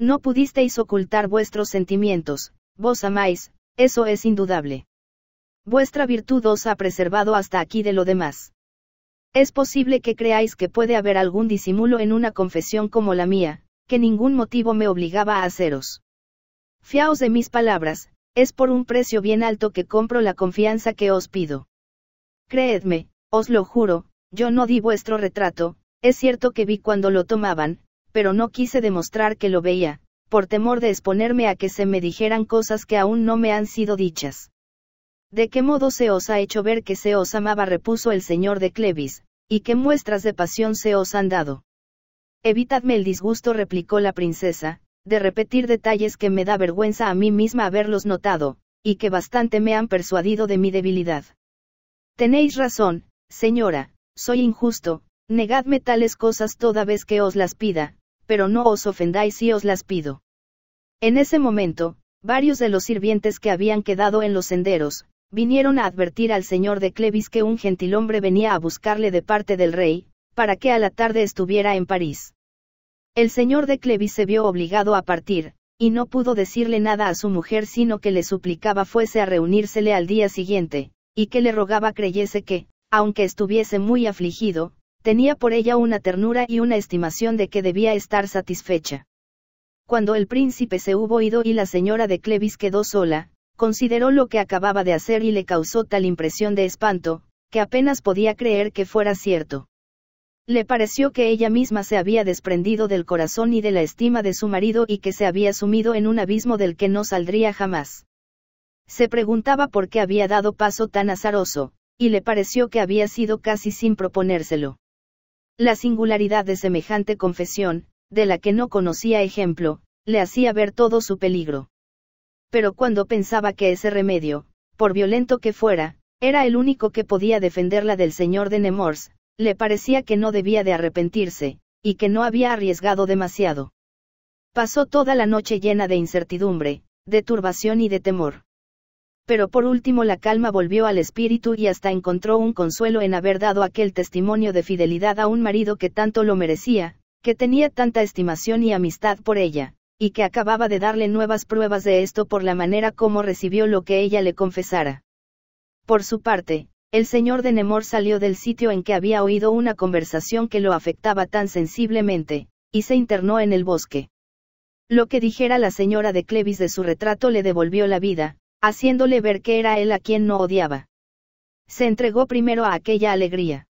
No pudisteis ocultar vuestros sentimientos, Vos amáis, eso es indudable. Vuestra virtud os ha preservado hasta aquí de lo demás. Es posible que creáis que puede haber algún disimulo en una confesión como la mía, que ningún motivo me obligaba a haceros. Fiaos de mis palabras, es por un precio bien alto que compro la confianza que os pido. Creedme, os lo juro, yo no di vuestro retrato, es cierto que vi cuando lo tomaban, pero no quise demostrar que lo veía, por temor de exponerme a que se me dijeran cosas que aún no me han sido dichas. ¿De qué modo se os ha hecho ver que se os amaba? repuso el señor de Clevis, y qué muestras de pasión se os han dado. Evitadme el disgusto, replicó la princesa, de repetir detalles que me da vergüenza a mí misma haberlos notado, y que bastante me han persuadido de mi debilidad. Tenéis razón, señora, soy injusto, negadme tales cosas toda vez que os las pida, pero no os ofendáis si os las pido. En ese momento, varios de los sirvientes que habían quedado en los senderos, vinieron a advertir al señor de Clevis que un gentilhombre venía a buscarle de parte del rey, para que a la tarde estuviera en París. El señor de Clevis se vio obligado a partir, y no pudo decirle nada a su mujer sino que le suplicaba fuese a reunírsele al día siguiente, y que le rogaba creyese que, aunque estuviese muy afligido, tenía por ella una ternura y una estimación de que debía estar satisfecha. Cuando el príncipe se hubo ido y la señora de Clevis quedó sola, consideró lo que acababa de hacer y le causó tal impresión de espanto, que apenas podía creer que fuera cierto. Le pareció que ella misma se había desprendido del corazón y de la estima de su marido y que se había sumido en un abismo del que no saldría jamás. Se preguntaba por qué había dado paso tan azaroso, y le pareció que había sido casi sin proponérselo. La singularidad de semejante confesión, de la que no conocía ejemplo, le hacía ver todo su peligro. Pero cuando pensaba que ese remedio, por violento que fuera, era el único que podía defenderla del señor de Nemours, le parecía que no debía de arrepentirse, y que no había arriesgado demasiado. Pasó toda la noche llena de incertidumbre, de turbación y de temor pero por último la calma volvió al espíritu y hasta encontró un consuelo en haber dado aquel testimonio de fidelidad a un marido que tanto lo merecía, que tenía tanta estimación y amistad por ella, y que acababa de darle nuevas pruebas de esto por la manera como recibió lo que ella le confesara. Por su parte, el señor de Nemor salió del sitio en que había oído una conversación que lo afectaba tan sensiblemente, y se internó en el bosque. Lo que dijera la señora de Clevis de su retrato le devolvió la vida, haciéndole ver que era él a quien no odiaba. Se entregó primero a aquella alegría.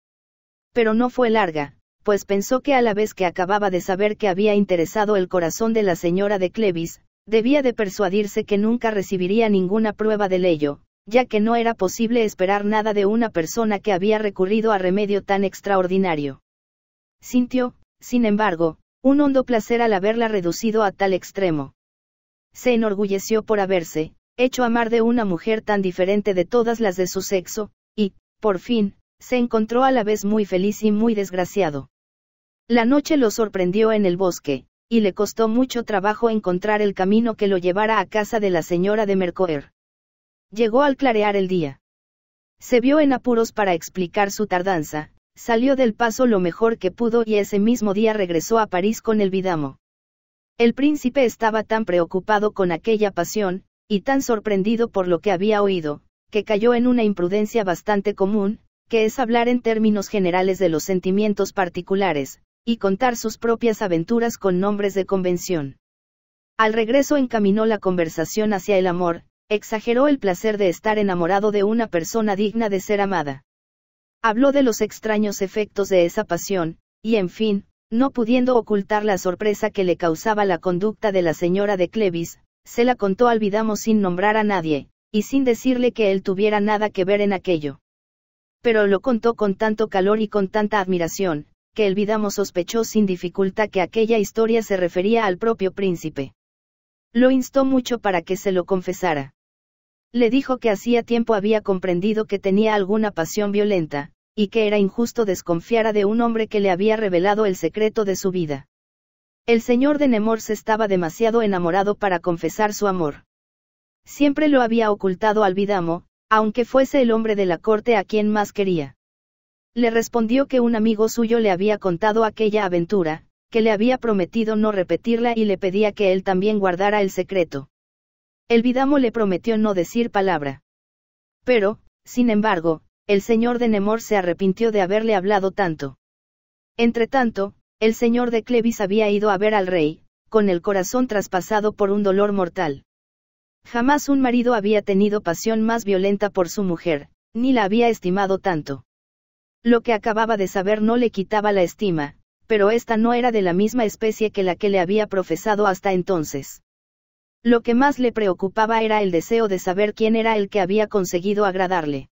Pero no fue larga, pues pensó que a la vez que acababa de saber que había interesado el corazón de la señora de Clevis, debía de persuadirse que nunca recibiría ninguna prueba del ello, ya que no era posible esperar nada de una persona que había recurrido a remedio tan extraordinario. Sintió, sin embargo, un hondo placer al haberla reducido a tal extremo. Se enorgulleció por haberse, hecho amar de una mujer tan diferente de todas las de su sexo, y, por fin, se encontró a la vez muy feliz y muy desgraciado. La noche lo sorprendió en el bosque, y le costó mucho trabajo encontrar el camino que lo llevara a casa de la señora de Mercoer. Llegó al clarear el día. Se vio en apuros para explicar su tardanza, salió del paso lo mejor que pudo y ese mismo día regresó a París con el Vidamo. El príncipe estaba tan preocupado con aquella pasión, y tan sorprendido por lo que había oído, que cayó en una imprudencia bastante común, que es hablar en términos generales de los sentimientos particulares, y contar sus propias aventuras con nombres de convención. Al regreso encaminó la conversación hacia el amor, exageró el placer de estar enamorado de una persona digna de ser amada. Habló de los extraños efectos de esa pasión, y en fin, no pudiendo ocultar la sorpresa que le causaba la conducta de la señora de Clevis, se la contó al Vidamo sin nombrar a nadie, y sin decirle que él tuviera nada que ver en aquello. Pero lo contó con tanto calor y con tanta admiración, que el Vidamo sospechó sin dificultad que aquella historia se refería al propio príncipe. Lo instó mucho para que se lo confesara. Le dijo que hacía tiempo había comprendido que tenía alguna pasión violenta, y que era injusto desconfiar de un hombre que le había revelado el secreto de su vida. El señor de Nemours estaba demasiado enamorado para confesar su amor. Siempre lo había ocultado al Vidamo, aunque fuese el hombre de la corte a quien más quería. Le respondió que un amigo suyo le había contado aquella aventura, que le había prometido no repetirla y le pedía que él también guardara el secreto. El Vidamo le prometió no decir palabra. Pero, sin embargo, el señor de Nemours se arrepintió de haberle hablado tanto. Entretanto, el señor de Clevis había ido a ver al rey, con el corazón traspasado por un dolor mortal. Jamás un marido había tenido pasión más violenta por su mujer, ni la había estimado tanto. Lo que acababa de saber no le quitaba la estima, pero esta no era de la misma especie que la que le había profesado hasta entonces. Lo que más le preocupaba era el deseo de saber quién era el que había conseguido agradarle.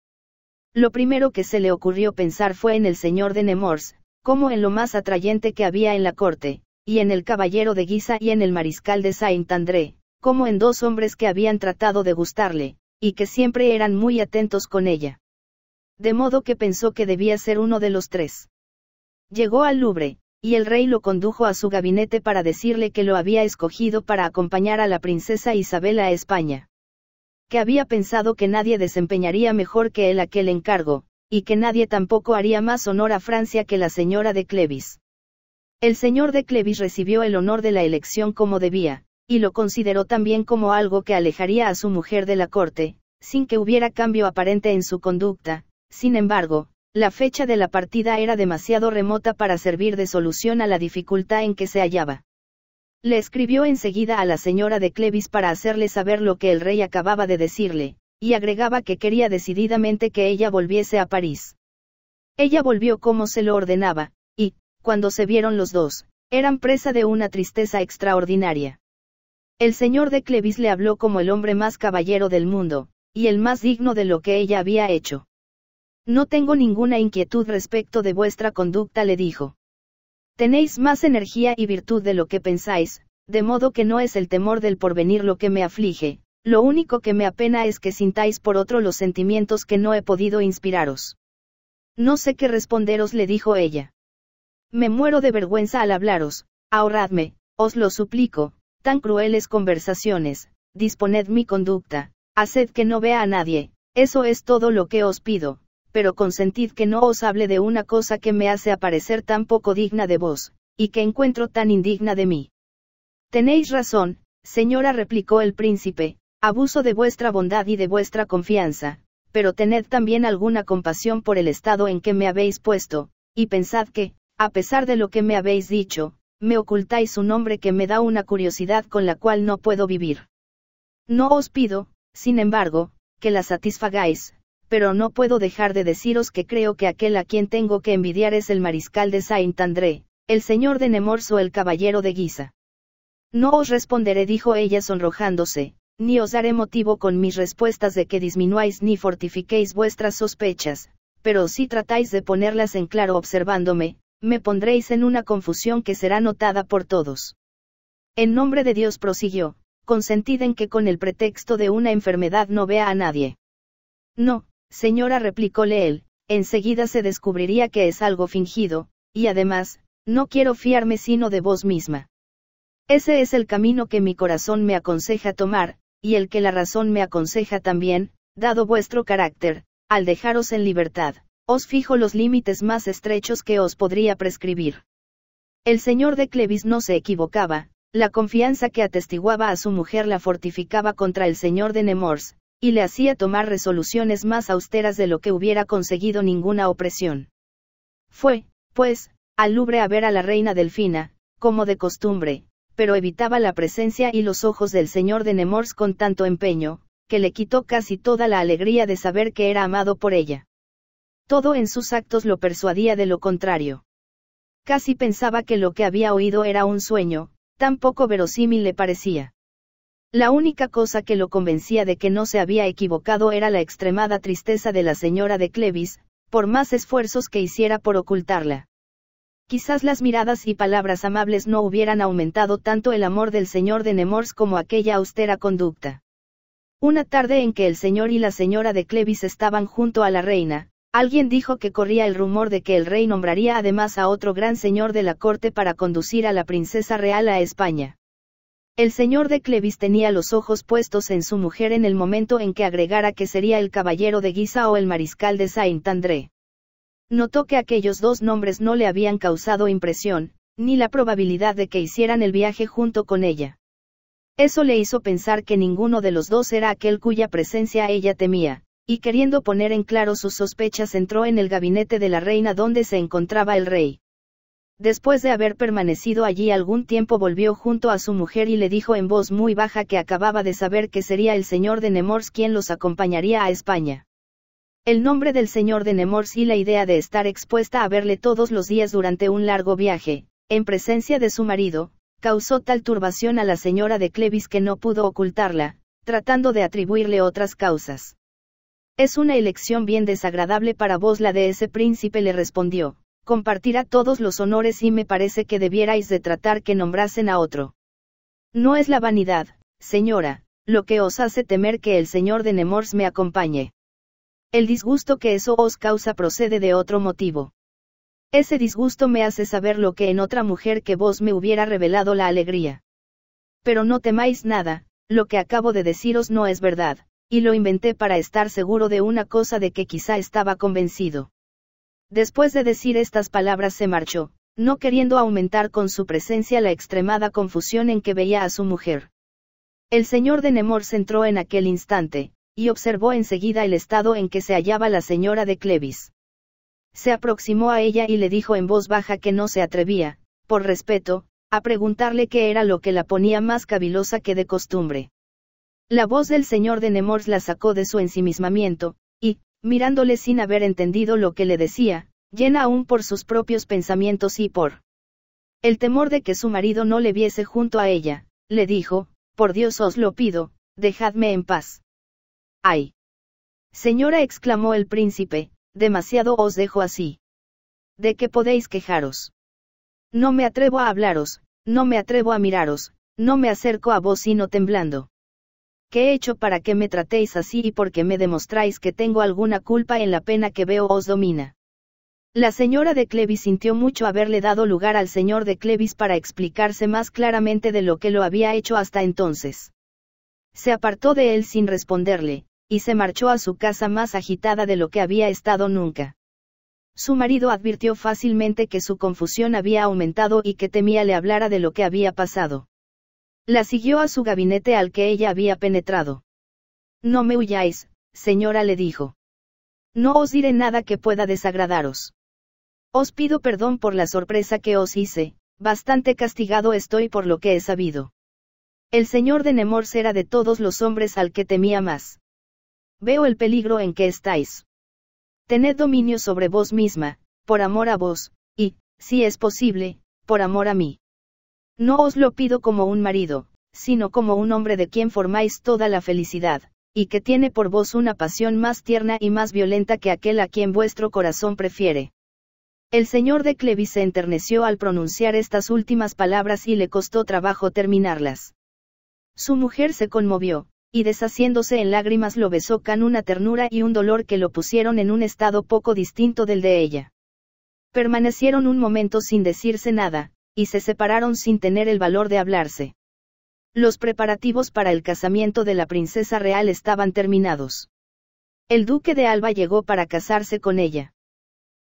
Lo primero que se le ocurrió pensar fue en el señor de Nemours, como en lo más atrayente que había en la corte, y en el caballero de Guisa y en el mariscal de Saint-André, como en dos hombres que habían tratado de gustarle, y que siempre eran muy atentos con ella. De modo que pensó que debía ser uno de los tres. Llegó al Louvre, y el rey lo condujo a su gabinete para decirle que lo había escogido para acompañar a la princesa Isabel a España. Que había pensado que nadie desempeñaría mejor que él aquel encargo, y que nadie tampoco haría más honor a Francia que la señora de Clevis. El señor de Clevis recibió el honor de la elección como debía, y lo consideró también como algo que alejaría a su mujer de la corte, sin que hubiera cambio aparente en su conducta, sin embargo, la fecha de la partida era demasiado remota para servir de solución a la dificultad en que se hallaba. Le escribió enseguida a la señora de Clevis para hacerle saber lo que el rey acababa de decirle, y agregaba que quería decididamente que ella volviese a París. Ella volvió como se lo ordenaba, y, cuando se vieron los dos, eran presa de una tristeza extraordinaria. El señor de Clevis le habló como el hombre más caballero del mundo, y el más digno de lo que ella había hecho. No tengo ninguna inquietud respecto de vuestra conducta, le dijo. Tenéis más energía y virtud de lo que pensáis, de modo que no es el temor del porvenir lo que me aflige, lo único que me apena es que sintáis por otro los sentimientos que no he podido inspiraros. No sé qué responderos le dijo ella. Me muero de vergüenza al hablaros, ahorradme, os lo suplico, tan crueles conversaciones, disponed mi conducta, haced que no vea a nadie, eso es todo lo que os pido, pero consentid que no os hable de una cosa que me hace aparecer tan poco digna de vos, y que encuentro tan indigna de mí. Tenéis razón, señora replicó el príncipe, Abuso de vuestra bondad y de vuestra confianza, pero tened también alguna compasión por el estado en que me habéis puesto, y pensad que, a pesar de lo que me habéis dicho, me ocultáis un nombre que me da una curiosidad con la cual no puedo vivir. No os pido, sin embargo, que la satisfagáis, pero no puedo dejar de deciros que creo que aquel a quien tengo que envidiar es el mariscal de Saint-André, el señor de Nemours o el caballero de Guisa. No os responderé, dijo ella sonrojándose, ni os daré motivo con mis respuestas de que disminuáis ni fortifiquéis vuestras sospechas, pero si tratáis de ponerlas en claro observándome, me pondréis en una confusión que será notada por todos. En nombre de Dios prosiguió, consentid en que con el pretexto de una enfermedad no vea a nadie. No, señora, replicóle él, enseguida se descubriría que es algo fingido, y además, no quiero fiarme sino de vos misma. Ese es el camino que mi corazón me aconseja tomar, y el que la razón me aconseja también, dado vuestro carácter, al dejaros en libertad, os fijo los límites más estrechos que os podría prescribir. El señor de Clevis no se equivocaba, la confianza que atestiguaba a su mujer la fortificaba contra el señor de Nemours, y le hacía tomar resoluciones más austeras de lo que hubiera conseguido ninguna opresión. Fue, pues, al Louvre a ver a la reina Delfina, como de costumbre, pero evitaba la presencia y los ojos del señor de Nemours con tanto empeño, que le quitó casi toda la alegría de saber que era amado por ella. Todo en sus actos lo persuadía de lo contrario. Casi pensaba que lo que había oído era un sueño, tan poco verosímil le parecía. La única cosa que lo convencía de que no se había equivocado era la extremada tristeza de la señora de Clevis, por más esfuerzos que hiciera por ocultarla. Quizás las miradas y palabras amables no hubieran aumentado tanto el amor del señor de Nemours como aquella austera conducta. Una tarde en que el señor y la señora de Clevis estaban junto a la reina, alguien dijo que corría el rumor de que el rey nombraría además a otro gran señor de la corte para conducir a la princesa real a España. El señor de Clevis tenía los ojos puestos en su mujer en el momento en que agregara que sería el caballero de Guisa o el mariscal de Saint-André. Notó que aquellos dos nombres no le habían causado impresión, ni la probabilidad de que hicieran el viaje junto con ella. Eso le hizo pensar que ninguno de los dos era aquel cuya presencia ella temía, y queriendo poner en claro sus sospechas entró en el gabinete de la reina donde se encontraba el rey. Después de haber permanecido allí algún tiempo volvió junto a su mujer y le dijo en voz muy baja que acababa de saber que sería el señor de Nemours quien los acompañaría a España. El nombre del señor de Nemours y la idea de estar expuesta a verle todos los días durante un largo viaje, en presencia de su marido, causó tal turbación a la señora de Clevis que no pudo ocultarla, tratando de atribuirle otras causas. Es una elección bien desagradable para vos la de ese príncipe le respondió, compartirá todos los honores y me parece que debierais de tratar que nombrasen a otro. No es la vanidad, señora, lo que os hace temer que el señor de Nemours me acompañe. El disgusto que eso os causa procede de otro motivo. Ese disgusto me hace saber lo que en otra mujer que vos me hubiera revelado la alegría. Pero no temáis nada, lo que acabo de deciros no es verdad, y lo inventé para estar seguro de una cosa de que quizá estaba convencido. Después de decir estas palabras se marchó, no queriendo aumentar con su presencia la extremada confusión en que veía a su mujer. El señor de Nemours entró en aquel instante, y observó enseguida el estado en que se hallaba la señora de Clevis. Se aproximó a ella y le dijo en voz baja que no se atrevía, por respeto, a preguntarle qué era lo que la ponía más cavilosa que de costumbre. La voz del señor de Nemours la sacó de su ensimismamiento, y, mirándole sin haber entendido lo que le decía, llena aún por sus propios pensamientos y por el temor de que su marido no le viese junto a ella, le dijo, por Dios os lo pido, dejadme en paz. ¡Ay! Señora, exclamó el príncipe, demasiado os dejo así. ¿De qué podéis quejaros? No me atrevo a hablaros, no me atrevo a miraros, no me acerco a vos sino temblando. ¿Qué he hecho para que me tratéis así y porque me demostráis que tengo alguna culpa en la pena que veo os domina? La señora de Clevis sintió mucho haberle dado lugar al señor de Clevis para explicarse más claramente de lo que lo había hecho hasta entonces se apartó de él sin responderle, y se marchó a su casa más agitada de lo que había estado nunca. Su marido advirtió fácilmente que su confusión había aumentado y que temía le hablara de lo que había pasado. La siguió a su gabinete al que ella había penetrado. No me huyáis, señora le dijo. No os diré nada que pueda desagradaros. Os pido perdón por la sorpresa que os hice, bastante castigado estoy por lo que he sabido. El señor de Nemors era de todos los hombres al que temía más. Veo el peligro en que estáis. Tened dominio sobre vos misma, por amor a vos, y, si es posible, por amor a mí. No os lo pido como un marido, sino como un hombre de quien formáis toda la felicidad, y que tiene por vos una pasión más tierna y más violenta que aquel a quien vuestro corazón prefiere. El señor de Clevis se enterneció al pronunciar estas últimas palabras y le costó trabajo terminarlas. Su mujer se conmovió, y deshaciéndose en lágrimas lo besó con una ternura y un dolor que lo pusieron en un estado poco distinto del de ella. Permanecieron un momento sin decirse nada, y se separaron sin tener el valor de hablarse. Los preparativos para el casamiento de la princesa real estaban terminados. El duque de Alba llegó para casarse con ella.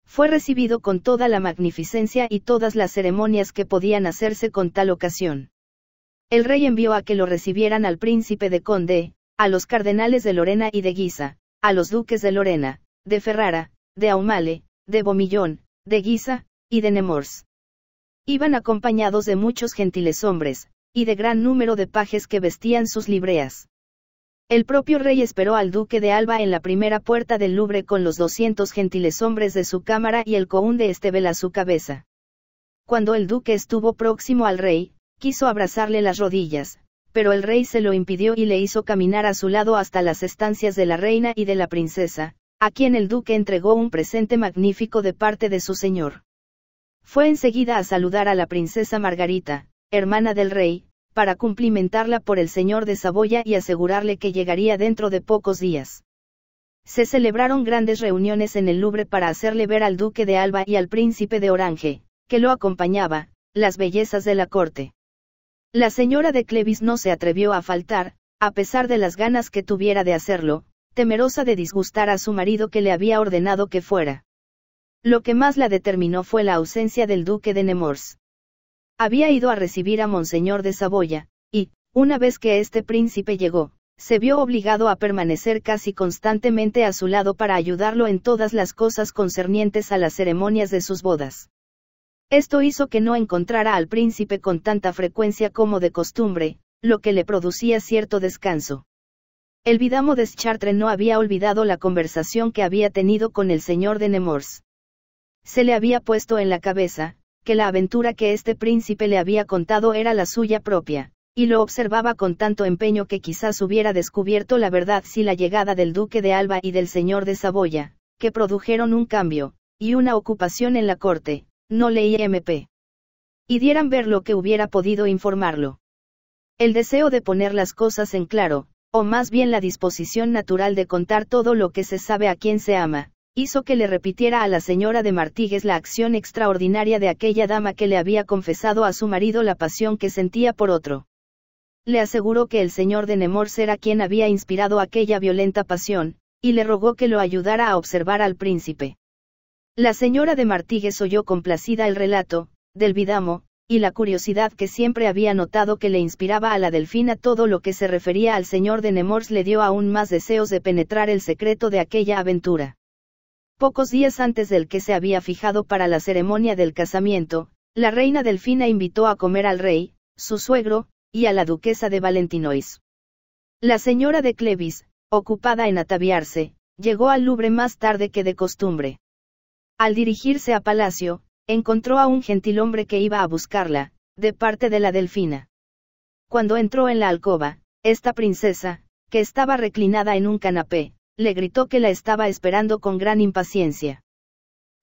Fue recibido con toda la magnificencia y todas las ceremonias que podían hacerse con tal ocasión. El rey envió a que lo recibieran al príncipe de Conde, a los cardenales de Lorena y de Guisa, a los duques de Lorena, de Ferrara, de Aumale, de Bomillón, de Guisa, y de Nemours. Iban acompañados de muchos gentiles hombres, y de gran número de pajes que vestían sus libreas. El propio rey esperó al duque de Alba en la primera puerta del Louvre con los 200 gentiles hombres de su cámara y el coún de Estebel a su cabeza. Cuando el duque estuvo próximo al rey, Quiso abrazarle las rodillas, pero el rey se lo impidió y le hizo caminar a su lado hasta las estancias de la reina y de la princesa, a quien el duque entregó un presente magnífico de parte de su señor. Fue enseguida a saludar a la princesa Margarita, hermana del rey, para cumplimentarla por el señor de Saboya y asegurarle que llegaría dentro de pocos días. Se celebraron grandes reuniones en el Louvre para hacerle ver al duque de Alba y al príncipe de Orange, que lo acompañaba, las bellezas de la corte. La señora de Clevis no se atrevió a faltar, a pesar de las ganas que tuviera de hacerlo, temerosa de disgustar a su marido que le había ordenado que fuera. Lo que más la determinó fue la ausencia del duque de Nemours. Había ido a recibir a Monseñor de Saboya, y, una vez que este príncipe llegó, se vio obligado a permanecer casi constantemente a su lado para ayudarlo en todas las cosas concernientes a las ceremonias de sus bodas. Esto hizo que no encontrara al príncipe con tanta frecuencia como de costumbre, lo que le producía cierto descanso. El vidamo de Chartres no había olvidado la conversación que había tenido con el señor de Nemours. Se le había puesto en la cabeza, que la aventura que este príncipe le había contado era la suya propia, y lo observaba con tanto empeño que quizás hubiera descubierto la verdad si la llegada del duque de Alba y del señor de Saboya, que produjeron un cambio, y una ocupación en la corte, no leí MP. Y dieran ver lo que hubiera podido informarlo. El deseo de poner las cosas en claro, o más bien la disposición natural de contar todo lo que se sabe a quien se ama, hizo que le repitiera a la señora de Martígues la acción extraordinaria de aquella dama que le había confesado a su marido la pasión que sentía por otro. Le aseguró que el señor de Nemours era quien había inspirado aquella violenta pasión, y le rogó que lo ayudara a observar al príncipe. La señora de Martigues oyó complacida el relato, del Vidamo, y la curiosidad que siempre había notado que le inspiraba a la delfina todo lo que se refería al señor de Nemours le dio aún más deseos de penetrar el secreto de aquella aventura. Pocos días antes del que se había fijado para la ceremonia del casamiento, la reina delfina invitó a comer al rey, su suegro, y a la duquesa de Valentinois. La señora de Clevis, ocupada en ataviarse, llegó al Louvre más tarde que de costumbre. Al dirigirse a palacio, encontró a un gentilhombre que iba a buscarla, de parte de la delfina. Cuando entró en la alcoba, esta princesa, que estaba reclinada en un canapé, le gritó que la estaba esperando con gran impaciencia.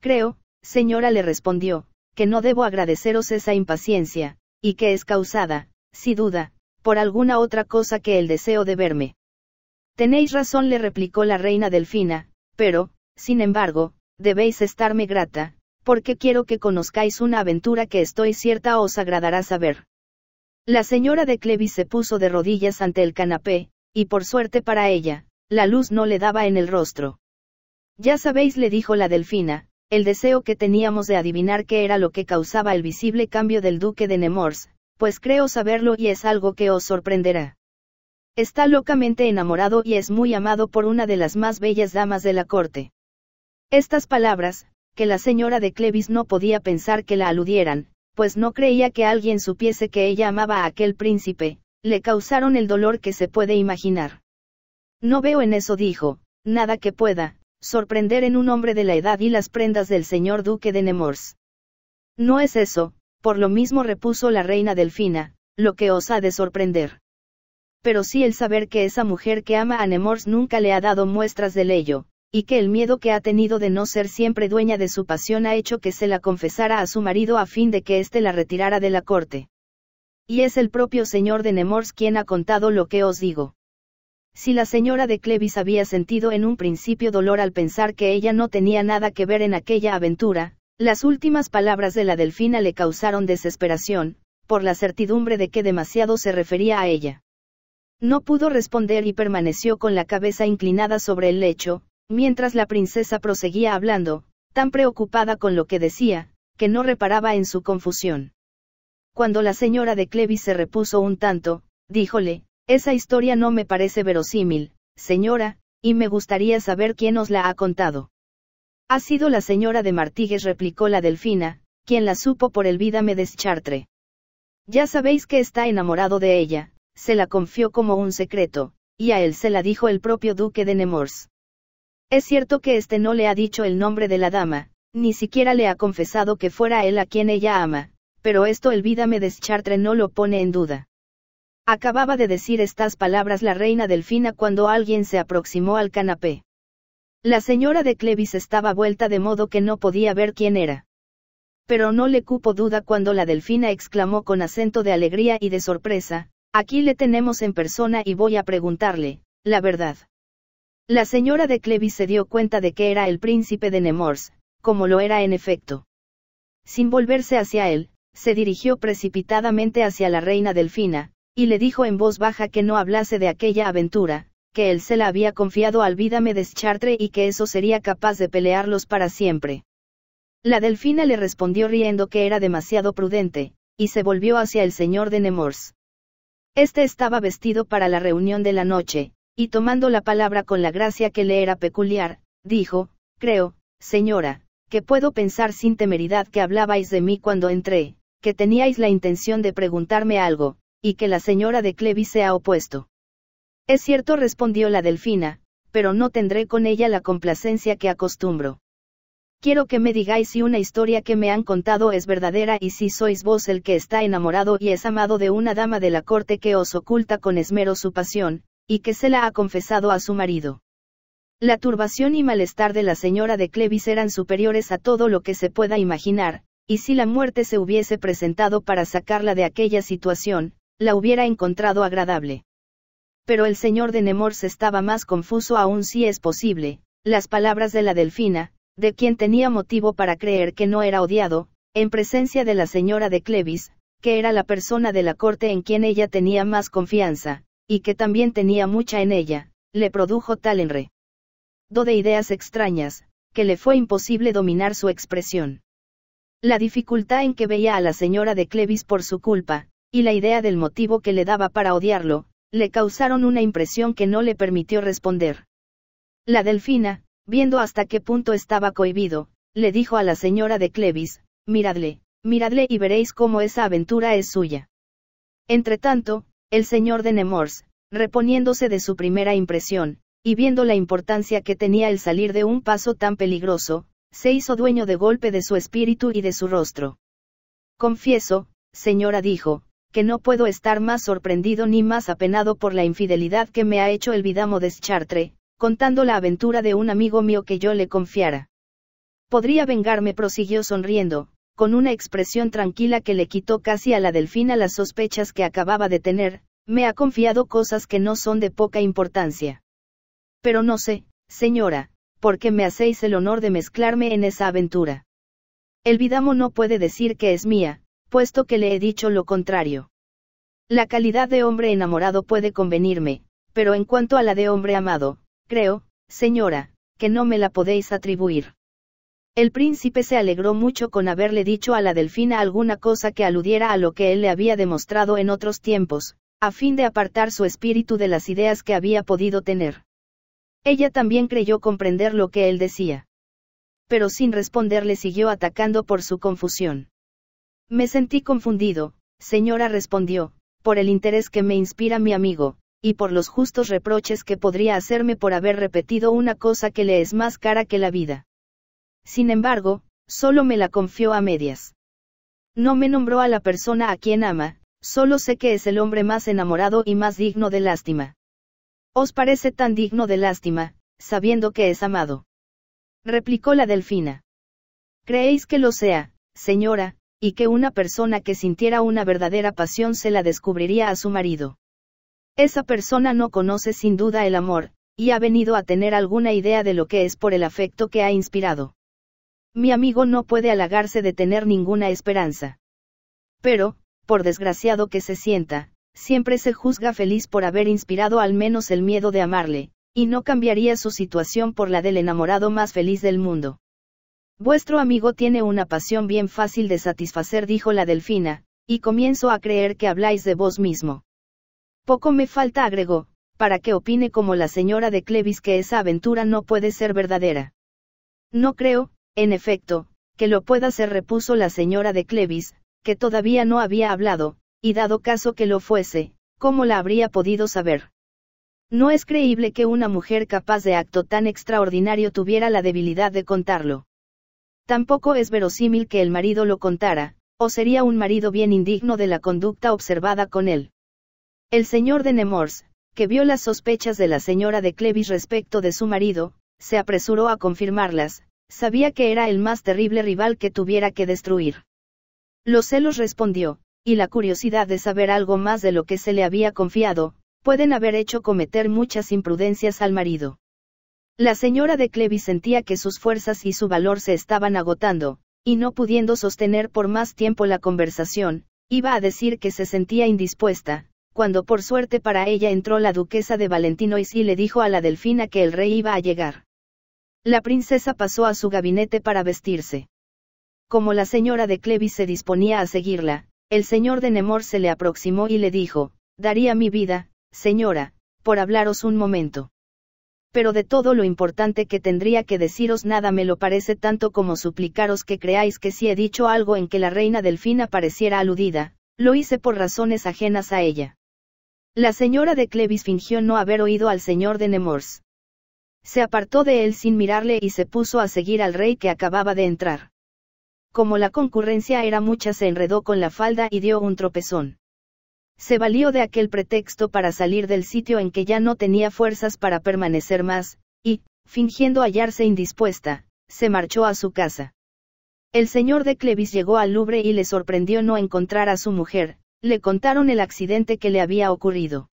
Creo, señora le respondió, que no debo agradeceros esa impaciencia, y que es causada, si duda, por alguna otra cosa que el deseo de verme. Tenéis razón le replicó la reina Delfina, pero, sin embargo, Debéis estarme grata, porque quiero que conozcáis una aventura que estoy cierta os agradará saber. La señora de Clevis se puso de rodillas ante el canapé, y por suerte para ella, la luz no le daba en el rostro. Ya sabéis, le dijo la delfina, el deseo que teníamos de adivinar qué era lo que causaba el visible cambio del duque de Nemours, pues creo saberlo y es algo que os sorprenderá. Está locamente enamorado y es muy amado por una de las más bellas damas de la corte. Estas palabras, que la señora de Clevis no podía pensar que la aludieran, pues no creía que alguien supiese que ella amaba a aquel príncipe, le causaron el dolor que se puede imaginar. No veo en eso, dijo, nada que pueda, sorprender en un hombre de la edad y las prendas del señor duque de Nemours. No es eso, por lo mismo repuso la reina Delfina, lo que os ha de sorprender. Pero sí el saber que esa mujer que ama a Nemours nunca le ha dado muestras del ello, y que el miedo que ha tenido de no ser siempre dueña de su pasión ha hecho que se la confesara a su marido a fin de que éste la retirara de la corte. Y es el propio señor de Nemours quien ha contado lo que os digo. Si la señora de Clevis había sentido en un principio dolor al pensar que ella no tenía nada que ver en aquella aventura, las últimas palabras de la delfina le causaron desesperación, por la certidumbre de que demasiado se refería a ella. No pudo responder y permaneció con la cabeza inclinada sobre el lecho, Mientras la princesa proseguía hablando, tan preocupada con lo que decía, que no reparaba en su confusión. Cuando la señora de Clevis se repuso un tanto, díjole, esa historia no me parece verosímil, señora, y me gustaría saber quién os la ha contado. Ha sido la señora de Martigues, replicó la delfina, quien la supo por el vida me Deschartre. Ya sabéis que está enamorado de ella, se la confió como un secreto, y a él se la dijo el propio duque de Nemours. Es cierto que este no le ha dicho el nombre de la dama, ni siquiera le ha confesado que fuera él a quien ella ama, pero esto el vida me deschartre no lo pone en duda. Acababa de decir estas palabras la reina Delfina cuando alguien se aproximó al canapé. La señora de Clevis estaba vuelta de modo que no podía ver quién era. Pero no le cupo duda cuando la Delfina exclamó con acento de alegría y de sorpresa, aquí le tenemos en persona y voy a preguntarle, la verdad. La señora de Clevis se dio cuenta de que era el príncipe de Nemours, como lo era en efecto. Sin volverse hacia él, se dirigió precipitadamente hacia la reina Delfina, y le dijo en voz baja que no hablase de aquella aventura, que él se la había confiado al Vídame de y que eso sería capaz de pelearlos para siempre. La Delfina le respondió riendo que era demasiado prudente, y se volvió hacia el señor de Nemours. Este estaba vestido para la reunión de la noche, y tomando la palabra con la gracia que le era peculiar, dijo, Creo, señora, que puedo pensar sin temeridad que hablabais de mí cuando entré, que teníais la intención de preguntarme algo, y que la señora de Clevis se ha opuesto. Es cierto, respondió la delfina, pero no tendré con ella la complacencia que acostumbro. Quiero que me digáis si una historia que me han contado es verdadera y si sois vos el que está enamorado y es amado de una dama de la corte que os oculta con esmero su pasión, y que se la ha confesado a su marido. La turbación y malestar de la señora de Clevis eran superiores a todo lo que se pueda imaginar, y si la muerte se hubiese presentado para sacarla de aquella situación, la hubiera encontrado agradable. Pero el señor de Nemours estaba más confuso aún si es posible, las palabras de la delfina, de quien tenía motivo para creer que no era odiado, en presencia de la señora de Clevis, que era la persona de la corte en quien ella tenía más confianza, y que también tenía mucha en ella, le produjo tal Do de ideas extrañas, que le fue imposible dominar su expresión. La dificultad en que veía a la señora de Clevis por su culpa, y la idea del motivo que le daba para odiarlo, le causaron una impresión que no le permitió responder. La delfina, viendo hasta qué punto estaba cohibido, le dijo a la señora de Clevis, miradle, miradle y veréis cómo esa aventura es suya. Entretanto, el señor de Nemours, reponiéndose de su primera impresión, y viendo la importancia que tenía el salir de un paso tan peligroso, se hizo dueño de golpe de su espíritu y de su rostro. Confieso, señora dijo, que no puedo estar más sorprendido ni más apenado por la infidelidad que me ha hecho el vidamo de contando la aventura de un amigo mío que yo le confiara. Podría vengarme, prosiguió sonriendo, con una expresión tranquila que le quitó casi a la delfina las sospechas que acababa de tener, me ha confiado cosas que no son de poca importancia. Pero no sé, señora, por qué me hacéis el honor de mezclarme en esa aventura. El vidamo no puede decir que es mía, puesto que le he dicho lo contrario. La calidad de hombre enamorado puede convenirme, pero en cuanto a la de hombre amado, creo, señora, que no me la podéis atribuir. El príncipe se alegró mucho con haberle dicho a la delfina alguna cosa que aludiera a lo que él le había demostrado en otros tiempos, a fin de apartar su espíritu de las ideas que había podido tener. Ella también creyó comprender lo que él decía. Pero sin responderle siguió atacando por su confusión. Me sentí confundido, señora respondió, por el interés que me inspira mi amigo, y por los justos reproches que podría hacerme por haber repetido una cosa que le es más cara que la vida. Sin embargo, solo me la confió a medias. No me nombró a la persona a quien ama, solo sé que es el hombre más enamorado y más digno de lástima. ¿Os parece tan digno de lástima, sabiendo que es amado? replicó la delfina. ¿Creéis que lo sea, señora, y que una persona que sintiera una verdadera pasión se la descubriría a su marido? Esa persona no conoce sin duda el amor, y ha venido a tener alguna idea de lo que es por el afecto que ha inspirado mi amigo no puede halagarse de tener ninguna esperanza. Pero, por desgraciado que se sienta, siempre se juzga feliz por haber inspirado al menos el miedo de amarle, y no cambiaría su situación por la del enamorado más feliz del mundo. Vuestro amigo tiene una pasión bien fácil de satisfacer, dijo la delfina, y comienzo a creer que habláis de vos mismo. Poco me falta, agregó, para que opine como la señora de Clevis que esa aventura no puede ser verdadera. No creo, en efecto, que lo pueda ser repuso la señora de Clevis, que todavía no había hablado, y dado caso que lo fuese, ¿cómo la habría podido saber? No es creíble que una mujer capaz de acto tan extraordinario tuviera la debilidad de contarlo. Tampoco es verosímil que el marido lo contara, o sería un marido bien indigno de la conducta observada con él. El señor de Nemours, que vio las sospechas de la señora de Clevis respecto de su marido, se apresuró a confirmarlas, sabía que era el más terrible rival que tuviera que destruir. Los celos respondió, y la curiosidad de saber algo más de lo que se le había confiado, pueden haber hecho cometer muchas imprudencias al marido. La señora de Clevis sentía que sus fuerzas y su valor se estaban agotando, y no pudiendo sostener por más tiempo la conversación, iba a decir que se sentía indispuesta, cuando por suerte para ella entró la duquesa de Valentinois y le dijo a la delfina que el rey iba a llegar. La princesa pasó a su gabinete para vestirse. Como la señora de Clevis se disponía a seguirla, el señor de Nemours se le aproximó y le dijo, Daría mi vida, señora, por hablaros un momento. Pero de todo lo importante que tendría que deciros nada me lo parece tanto como suplicaros que creáis que si he dicho algo en que la reina Delfina pareciera aludida, lo hice por razones ajenas a ella. La señora de Clevis fingió no haber oído al señor de Nemours se apartó de él sin mirarle y se puso a seguir al rey que acababa de entrar. Como la concurrencia era mucha se enredó con la falda y dio un tropezón. Se valió de aquel pretexto para salir del sitio en que ya no tenía fuerzas para permanecer más, y, fingiendo hallarse indispuesta, se marchó a su casa. El señor de Clevis llegó al Louvre y le sorprendió no encontrar a su mujer, le contaron el accidente que le había ocurrido.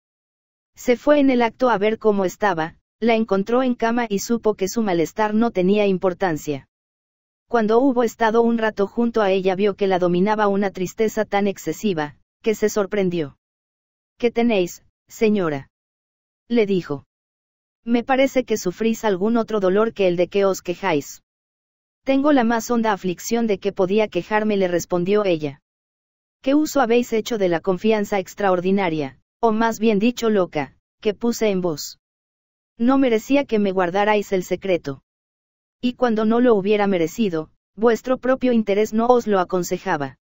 Se fue en el acto a ver cómo estaba, la encontró en cama y supo que su malestar no tenía importancia. Cuando hubo estado un rato junto a ella vio que la dominaba una tristeza tan excesiva, que se sorprendió. ¿Qué tenéis, señora? le dijo. Me parece que sufrís algún otro dolor que el de que os quejáis. Tengo la más honda aflicción de que podía quejarme, le respondió ella. ¿Qué uso habéis hecho de la confianza extraordinaria, o más bien dicho loca, que puse en vos? No merecía que me guardarais el secreto. Y cuando no lo hubiera merecido, vuestro propio interés no os lo aconsejaba.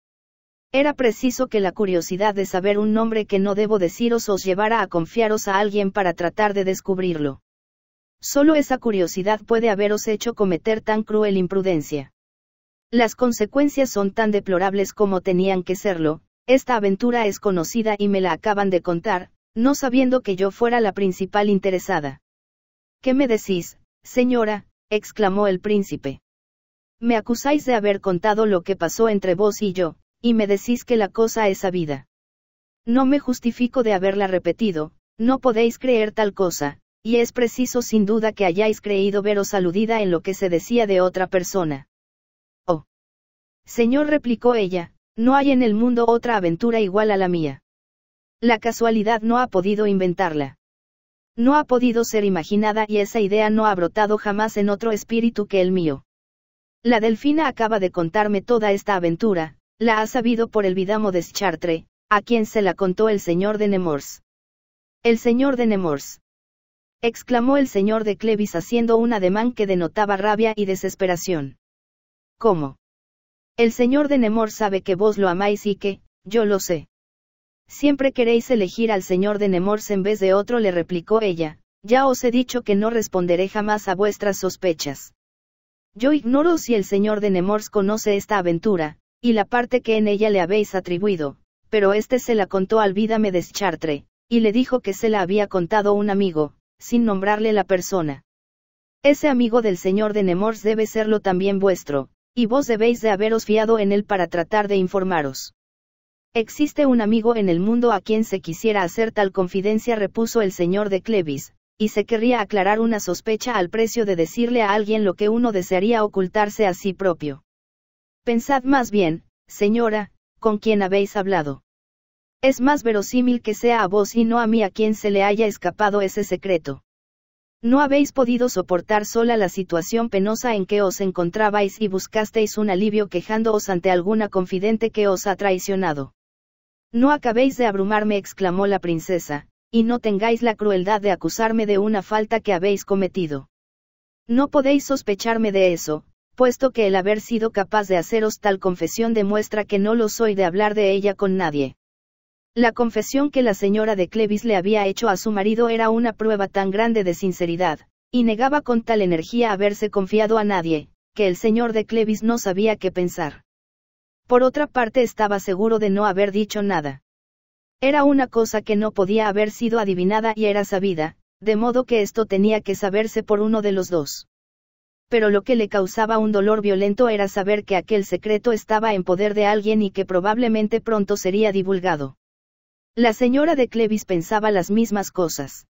Era preciso que la curiosidad de saber un nombre que no debo deciros os llevara a confiaros a alguien para tratar de descubrirlo. Solo esa curiosidad puede haberos hecho cometer tan cruel imprudencia. Las consecuencias son tan deplorables como tenían que serlo, esta aventura es conocida y me la acaban de contar, no sabiendo que yo fuera la principal interesada. ¿Qué me decís, señora? exclamó el príncipe. Me acusáis de haber contado lo que pasó entre vos y yo, y me decís que la cosa es sabida. No me justifico de haberla repetido, no podéis creer tal cosa, y es preciso sin duda que hayáis creído veros aludida en lo que se decía de otra persona. Oh. Señor, replicó ella, no hay en el mundo otra aventura igual a la mía. La casualidad no ha podido inventarla. No ha podido ser imaginada y esa idea no ha brotado jamás en otro espíritu que el mío. La delfina acaba de contarme toda esta aventura, la ha sabido por el Vidamo de Schartre, a quien se la contó el señor de Nemours. El señor de Nemours. exclamó el señor de Clevis haciendo un ademán que denotaba rabia y desesperación. ¿Cómo? El señor de Nemours sabe que vos lo amáis y que, yo lo sé. Siempre queréis elegir al señor de Nemors en vez de otro, le replicó ella, ya os he dicho que no responderé jamás a vuestras sospechas. Yo ignoro si el señor de Nemours conoce esta aventura, y la parte que en ella le habéis atribuido, pero éste se la contó al Vídame de Chartre, y le dijo que se la había contado un amigo, sin nombrarle la persona. Ese amigo del señor de Nemours debe serlo también vuestro, y vos debéis de haberos fiado en él para tratar de informaros. Existe un amigo en el mundo a quien se quisiera hacer tal confidencia, repuso el señor de Clevis, y se querría aclarar una sospecha al precio de decirle a alguien lo que uno desearía ocultarse a sí propio. Pensad más bien, señora, con quien habéis hablado. Es más verosímil que sea a vos y no a mí a quien se le haya escapado ese secreto. No habéis podido soportar sola la situación penosa en que os encontrabais y buscasteis un alivio quejándoos ante alguna confidente que os ha traicionado. No acabéis de abrumarme, exclamó la princesa, y no tengáis la crueldad de acusarme de una falta que habéis cometido. No podéis sospecharme de eso, puesto que el haber sido capaz de haceros tal confesión demuestra que no lo soy de hablar de ella con nadie. La confesión que la señora de Clevis le había hecho a su marido era una prueba tan grande de sinceridad, y negaba con tal energía haberse confiado a nadie, que el señor de Clevis no sabía qué pensar. Por otra parte estaba seguro de no haber dicho nada. Era una cosa que no podía haber sido adivinada y era sabida, de modo que esto tenía que saberse por uno de los dos. Pero lo que le causaba un dolor violento era saber que aquel secreto estaba en poder de alguien y que probablemente pronto sería divulgado. La señora de Clevis pensaba las mismas cosas.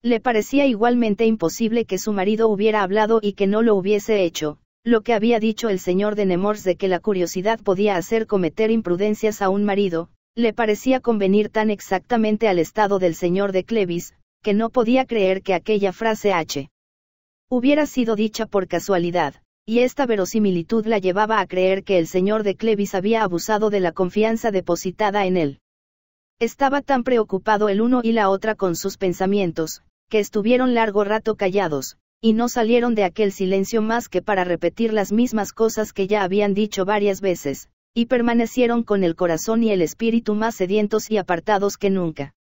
Le parecía igualmente imposible que su marido hubiera hablado y que no lo hubiese hecho, lo que había dicho el señor de Nemours de que la curiosidad podía hacer cometer imprudencias a un marido, le parecía convenir tan exactamente al estado del señor de Clevis, que no podía creer que aquella frase H hubiera sido dicha por casualidad, y esta verosimilitud la llevaba a creer que el señor de Clevis había abusado de la confianza depositada en él. Estaba tan preocupado el uno y la otra con sus pensamientos, que estuvieron largo rato callados, y no salieron de aquel silencio más que para repetir las mismas cosas que ya habían dicho varias veces, y permanecieron con el corazón y el espíritu más sedientos y apartados que nunca.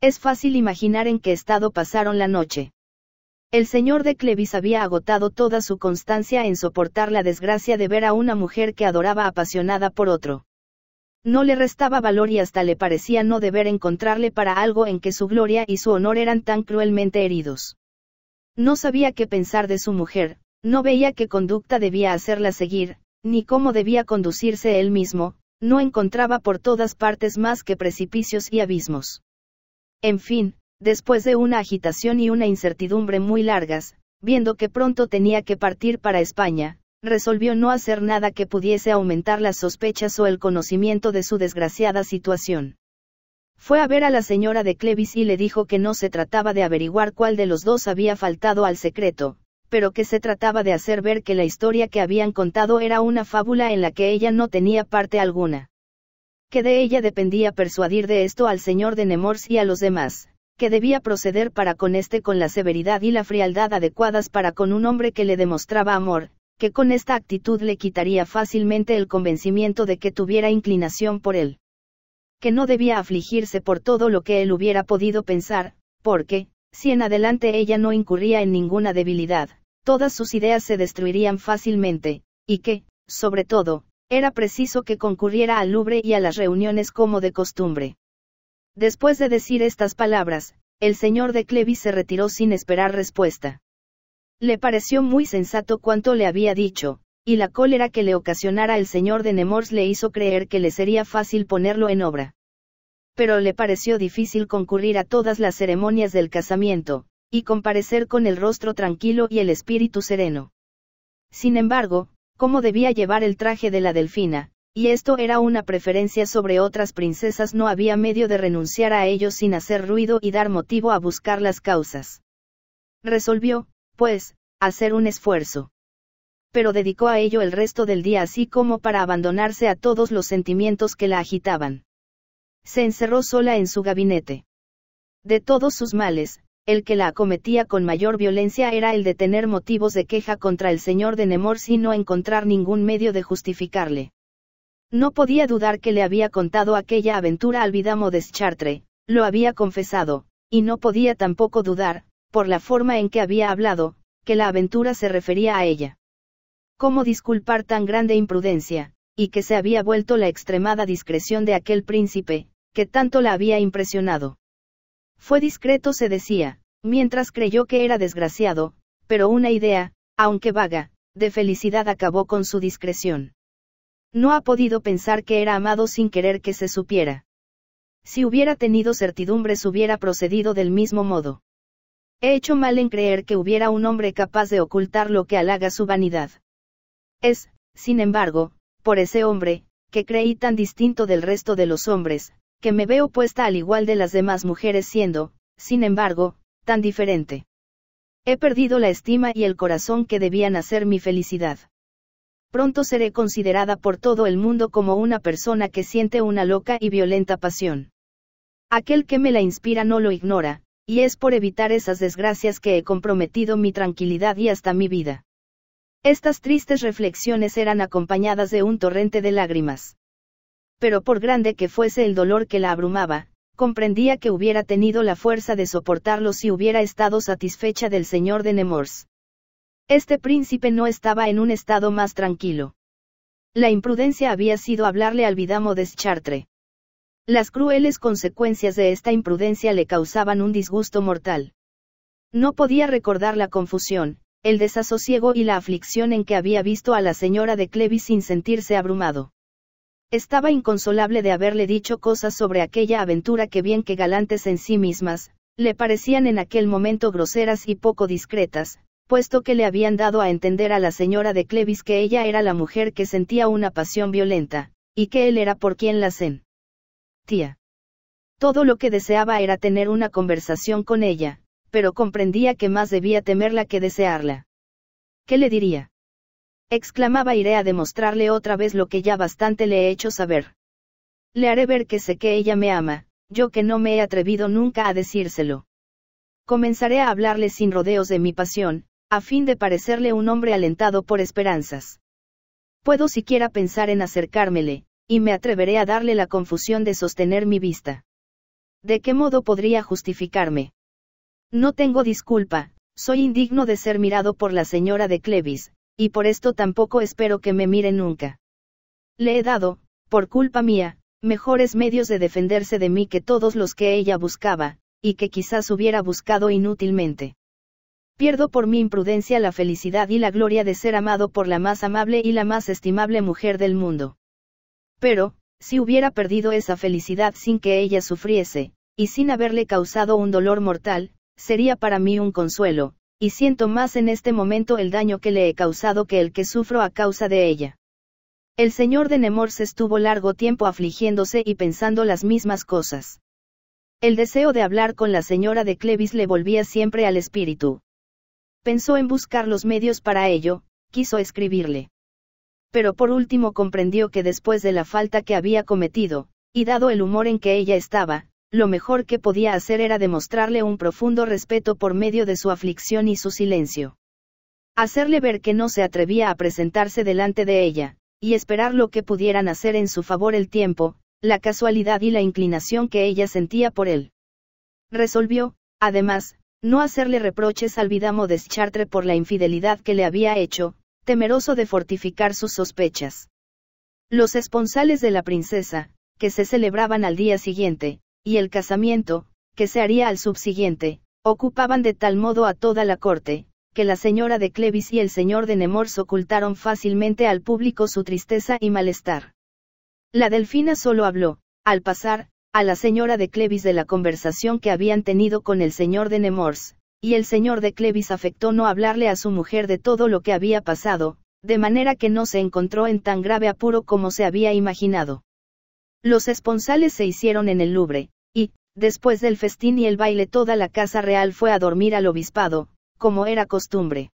Es fácil imaginar en qué estado pasaron la noche. El señor de Clevis había agotado toda su constancia en soportar la desgracia de ver a una mujer que adoraba apasionada por otro. No le restaba valor y hasta le parecía no deber encontrarle para algo en que su gloria y su honor eran tan cruelmente heridos. No sabía qué pensar de su mujer, no veía qué conducta debía hacerla seguir, ni cómo debía conducirse él mismo, no encontraba por todas partes más que precipicios y abismos. En fin, después de una agitación y una incertidumbre muy largas, viendo que pronto tenía que partir para España, resolvió no hacer nada que pudiese aumentar las sospechas o el conocimiento de su desgraciada situación. Fue a ver a la señora de Clevis y le dijo que no se trataba de averiguar cuál de los dos había faltado al secreto, pero que se trataba de hacer ver que la historia que habían contado era una fábula en la que ella no tenía parte alguna. Que de ella dependía persuadir de esto al señor de Nemours y a los demás, que debía proceder para con este con la severidad y la frialdad adecuadas para con un hombre que le demostraba amor, que con esta actitud le quitaría fácilmente el convencimiento de que tuviera inclinación por él que no debía afligirse por todo lo que él hubiera podido pensar, porque, si en adelante ella no incurría en ninguna debilidad, todas sus ideas se destruirían fácilmente, y que, sobre todo, era preciso que concurriera al Louvre y a las reuniones como de costumbre. Después de decir estas palabras, el señor de Clevis se retiró sin esperar respuesta. Le pareció muy sensato cuanto le había dicho, y la cólera que le ocasionara el señor de Nemours le hizo creer que le sería fácil ponerlo en obra. Pero le pareció difícil concurrir a todas las ceremonias del casamiento, y comparecer con el rostro tranquilo y el espíritu sereno. Sin embargo, cómo debía llevar el traje de la delfina, y esto era una preferencia sobre otras princesas no había medio de renunciar a ello sin hacer ruido y dar motivo a buscar las causas. Resolvió, pues, hacer un esfuerzo pero dedicó a ello el resto del día así como para abandonarse a todos los sentimientos que la agitaban. Se encerró sola en su gabinete. De todos sus males, el que la acometía con mayor violencia era el de tener motivos de queja contra el señor de Nemours y no encontrar ningún medio de justificarle. No podía dudar que le había contado aquella aventura al Vidamo de Chartres, lo había confesado, y no podía tampoco dudar, por la forma en que había hablado, que la aventura se refería a ella. ¿Cómo disculpar tan grande imprudencia, y que se había vuelto la extremada discreción de aquel príncipe, que tanto la había impresionado? Fue discreto, se decía, mientras creyó que era desgraciado, pero una idea, aunque vaga, de felicidad acabó con su discreción. No ha podido pensar que era amado sin querer que se supiera. Si hubiera tenido certidumbres hubiera procedido del mismo modo. He hecho mal en creer que hubiera un hombre capaz de ocultar lo que halaga su vanidad. Es, sin embargo, por ese hombre, que creí tan distinto del resto de los hombres, que me veo puesta al igual de las demás mujeres siendo, sin embargo, tan diferente. He perdido la estima y el corazón que debían hacer mi felicidad. Pronto seré considerada por todo el mundo como una persona que siente una loca y violenta pasión. Aquel que me la inspira no lo ignora, y es por evitar esas desgracias que he comprometido mi tranquilidad y hasta mi vida. Estas tristes reflexiones eran acompañadas de un torrente de lágrimas. Pero por grande que fuese el dolor que la abrumaba, comprendía que hubiera tenido la fuerza de soportarlo si hubiera estado satisfecha del señor de Nemours. Este príncipe no estaba en un estado más tranquilo. La imprudencia había sido hablarle al vidamo de Chartres. Las crueles consecuencias de esta imprudencia le causaban un disgusto mortal. No podía recordar la confusión, el desasosiego y la aflicción en que había visto a la señora de Clevis sin sentirse abrumado. Estaba inconsolable de haberle dicho cosas sobre aquella aventura que bien que galantes en sí mismas, le parecían en aquel momento groseras y poco discretas, puesto que le habían dado a entender a la señora de Clevis que ella era la mujer que sentía una pasión violenta, y que él era por quien la sentía. Todo lo que deseaba era tener una conversación con ella, pero comprendía que más debía temerla que desearla. ¿Qué le diría? exclamaba iré a demostrarle otra vez lo que ya bastante le he hecho saber. Le haré ver que sé que ella me ama, yo que no me he atrevido nunca a decírselo. Comenzaré a hablarle sin rodeos de mi pasión, a fin de parecerle un hombre alentado por esperanzas. Puedo siquiera pensar en acercármele, y me atreveré a darle la confusión de sostener mi vista. ¿De qué modo podría justificarme? No tengo disculpa, soy indigno de ser mirado por la señora de Clevis, y por esto tampoco espero que me mire nunca. Le he dado, por culpa mía, mejores medios de defenderse de mí que todos los que ella buscaba, y que quizás hubiera buscado inútilmente. Pierdo por mi imprudencia la felicidad y la gloria de ser amado por la más amable y la más estimable mujer del mundo. Pero, si hubiera perdido esa felicidad sin que ella sufriese, y sin haberle causado un dolor mortal, sería para mí un consuelo, y siento más en este momento el daño que le he causado que el que sufro a causa de ella. El señor de Nemours estuvo largo tiempo afligiéndose y pensando las mismas cosas. El deseo de hablar con la señora de Clevis le volvía siempre al espíritu. Pensó en buscar los medios para ello, quiso escribirle. Pero por último comprendió que después de la falta que había cometido, y dado el humor en que ella estaba, lo mejor que podía hacer era demostrarle un profundo respeto por medio de su aflicción y su silencio. Hacerle ver que no se atrevía a presentarse delante de ella, y esperar lo que pudieran hacer en su favor el tiempo, la casualidad y la inclinación que ella sentía por él. Resolvió, además, no hacerle reproches al vidamo de por la infidelidad que le había hecho, temeroso de fortificar sus sospechas. Los esponsales de la princesa, que se celebraban al día siguiente, y el casamiento, que se haría al subsiguiente, ocupaban de tal modo a toda la corte, que la señora de Clevis y el señor de Nemours ocultaron fácilmente al público su tristeza y malestar. La delfina solo habló, al pasar, a la señora de Clevis de la conversación que habían tenido con el señor de Nemours, y el señor de Clevis afectó no hablarle a su mujer de todo lo que había pasado, de manera que no se encontró en tan grave apuro como se había imaginado. Los esponsales se hicieron en el Louvre, y, después del festín y el baile toda la casa real fue a dormir al obispado, como era costumbre.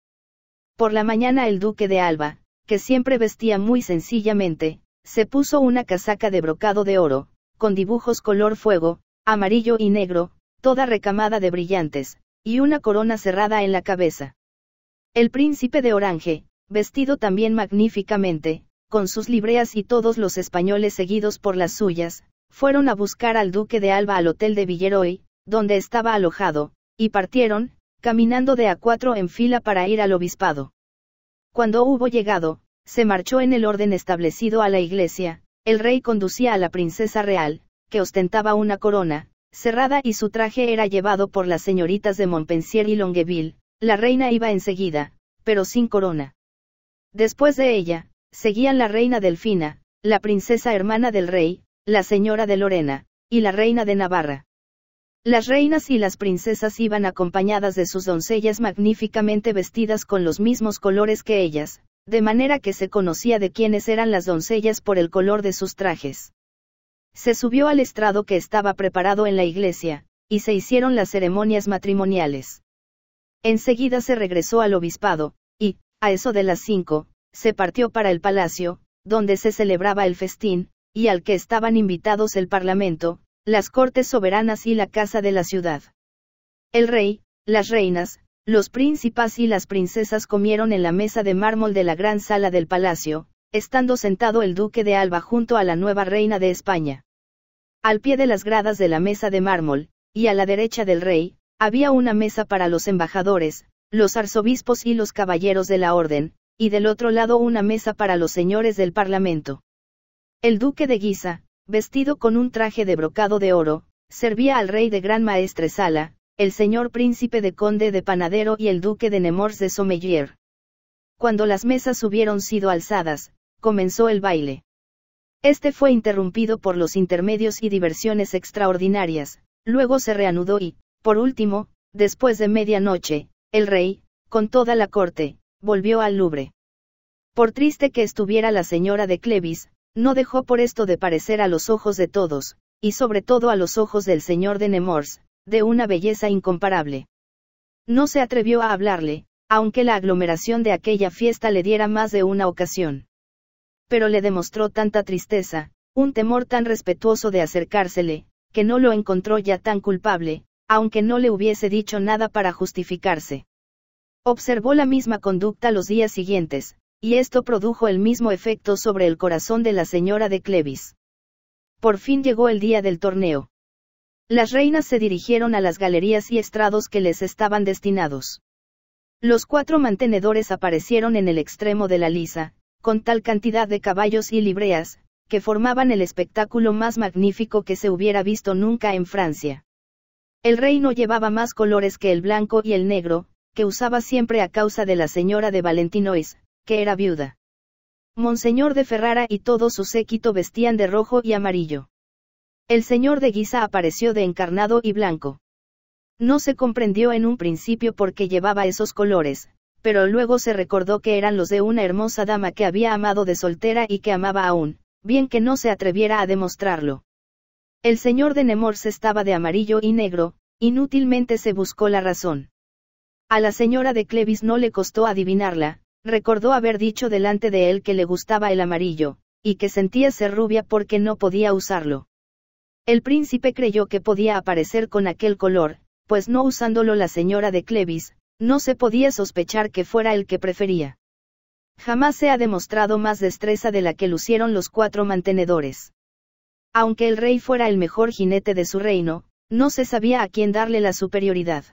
Por la mañana el duque de Alba, que siempre vestía muy sencillamente, se puso una casaca de brocado de oro, con dibujos color fuego, amarillo y negro, toda recamada de brillantes, y una corona cerrada en la cabeza. El príncipe de Orange, vestido también magníficamente, con sus libreas y todos los españoles seguidos por las suyas, fueron a buscar al duque de Alba al hotel de Villeroy, donde estaba alojado, y partieron, caminando de a cuatro en fila para ir al obispado. Cuando hubo llegado, se marchó en el orden establecido a la iglesia, el rey conducía a la princesa real, que ostentaba una corona, cerrada y su traje era llevado por las señoritas de Montpensier y Longueville, la reina iba enseguida, pero sin corona. Después de ella, seguían la reina Delfina, la princesa hermana del rey, la señora de Lorena, y la reina de Navarra. Las reinas y las princesas iban acompañadas de sus doncellas magníficamente vestidas con los mismos colores que ellas, de manera que se conocía de quiénes eran las doncellas por el color de sus trajes. Se subió al estrado que estaba preparado en la iglesia, y se hicieron las ceremonias matrimoniales. Enseguida se regresó al obispado, y, a eso de las cinco, se partió para el palacio, donde se celebraba el festín, y al que estaban invitados el Parlamento, las cortes soberanas y la casa de la ciudad. El rey, las reinas, los príncipes y las princesas comieron en la mesa de mármol de la gran sala del palacio, estando sentado el duque de Alba junto a la nueva reina de España. Al pie de las gradas de la mesa de mármol, y a la derecha del rey, había una mesa para los embajadores, los arzobispos y los caballeros de la orden, y del otro lado una mesa para los señores del Parlamento. El duque de Guisa, vestido con un traje de brocado de oro, servía al rey de gran Maestre Sala, el señor príncipe de conde de Panadero y el duque de Nemours de Sommelier. Cuando las mesas hubieron sido alzadas, comenzó el baile. Este fue interrumpido por los intermedios y diversiones extraordinarias, luego se reanudó y, por último, después de medianoche, el rey, con toda la corte, Volvió al Louvre. Por triste que estuviera la señora de Clevis, no dejó por esto de parecer a los ojos de todos, y sobre todo a los ojos del señor de Nemours, de una belleza incomparable. No se atrevió a hablarle, aunque la aglomeración de aquella fiesta le diera más de una ocasión. Pero le demostró tanta tristeza, un temor tan respetuoso de acercársele, que no lo encontró ya tan culpable, aunque no le hubiese dicho nada para justificarse. Observó la misma conducta los días siguientes, y esto produjo el mismo efecto sobre el corazón de la señora de Clevis. Por fin llegó el día del torneo. Las reinas se dirigieron a las galerías y estrados que les estaban destinados. Los cuatro mantenedores aparecieron en el extremo de la lisa, con tal cantidad de caballos y libreas, que formaban el espectáculo más magnífico que se hubiera visto nunca en Francia. El rey no llevaba más colores que el blanco y el negro, que usaba siempre a causa de la señora de Valentinois, que era viuda. Monseñor de Ferrara y todo su séquito vestían de rojo y amarillo. El señor de Guisa apareció de encarnado y blanco. No se comprendió en un principio por qué llevaba esos colores, pero luego se recordó que eran los de una hermosa dama que había amado de soltera y que amaba aún, bien que no se atreviera a demostrarlo. El señor de Nemours estaba de amarillo y negro, inútilmente se buscó la razón. A la señora de Clevis no le costó adivinarla, recordó haber dicho delante de él que le gustaba el amarillo, y que sentía ser rubia porque no podía usarlo. El príncipe creyó que podía aparecer con aquel color, pues no usándolo la señora de Clevis, no se podía sospechar que fuera el que prefería. Jamás se ha demostrado más destreza de la que lucieron los cuatro mantenedores. Aunque el rey fuera el mejor jinete de su reino, no se sabía a quién darle la superioridad.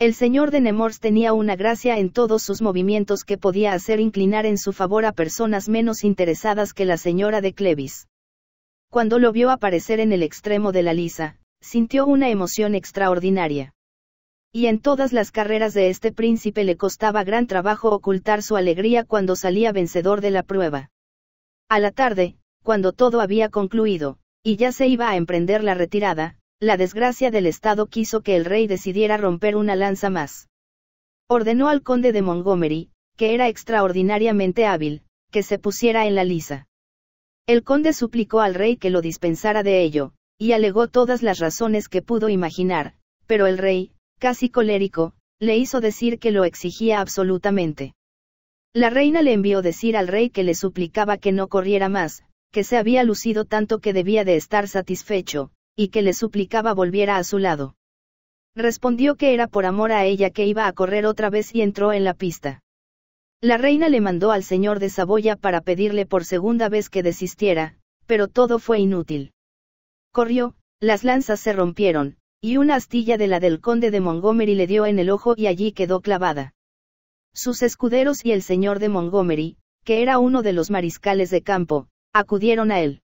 El señor de Nemours tenía una gracia en todos sus movimientos que podía hacer inclinar en su favor a personas menos interesadas que la señora de Clevis. Cuando lo vio aparecer en el extremo de la lisa, sintió una emoción extraordinaria. Y en todas las carreras de este príncipe le costaba gran trabajo ocultar su alegría cuando salía vencedor de la prueba. A la tarde, cuando todo había concluido, y ya se iba a emprender la retirada, la desgracia del Estado quiso que el rey decidiera romper una lanza más. Ordenó al conde de Montgomery, que era extraordinariamente hábil, que se pusiera en la lisa. El conde suplicó al rey que lo dispensara de ello, y alegó todas las razones que pudo imaginar, pero el rey, casi colérico, le hizo decir que lo exigía absolutamente. La reina le envió decir al rey que le suplicaba que no corriera más, que se había lucido tanto que debía de estar satisfecho, y que le suplicaba volviera a su lado. Respondió que era por amor a ella que iba a correr otra vez y entró en la pista. La reina le mandó al señor de Saboya para pedirle por segunda vez que desistiera, pero todo fue inútil. Corrió, las lanzas se rompieron, y una astilla de la del conde de Montgomery le dio en el ojo y allí quedó clavada. Sus escuderos y el señor de Montgomery, que era uno de los mariscales de campo, acudieron a él.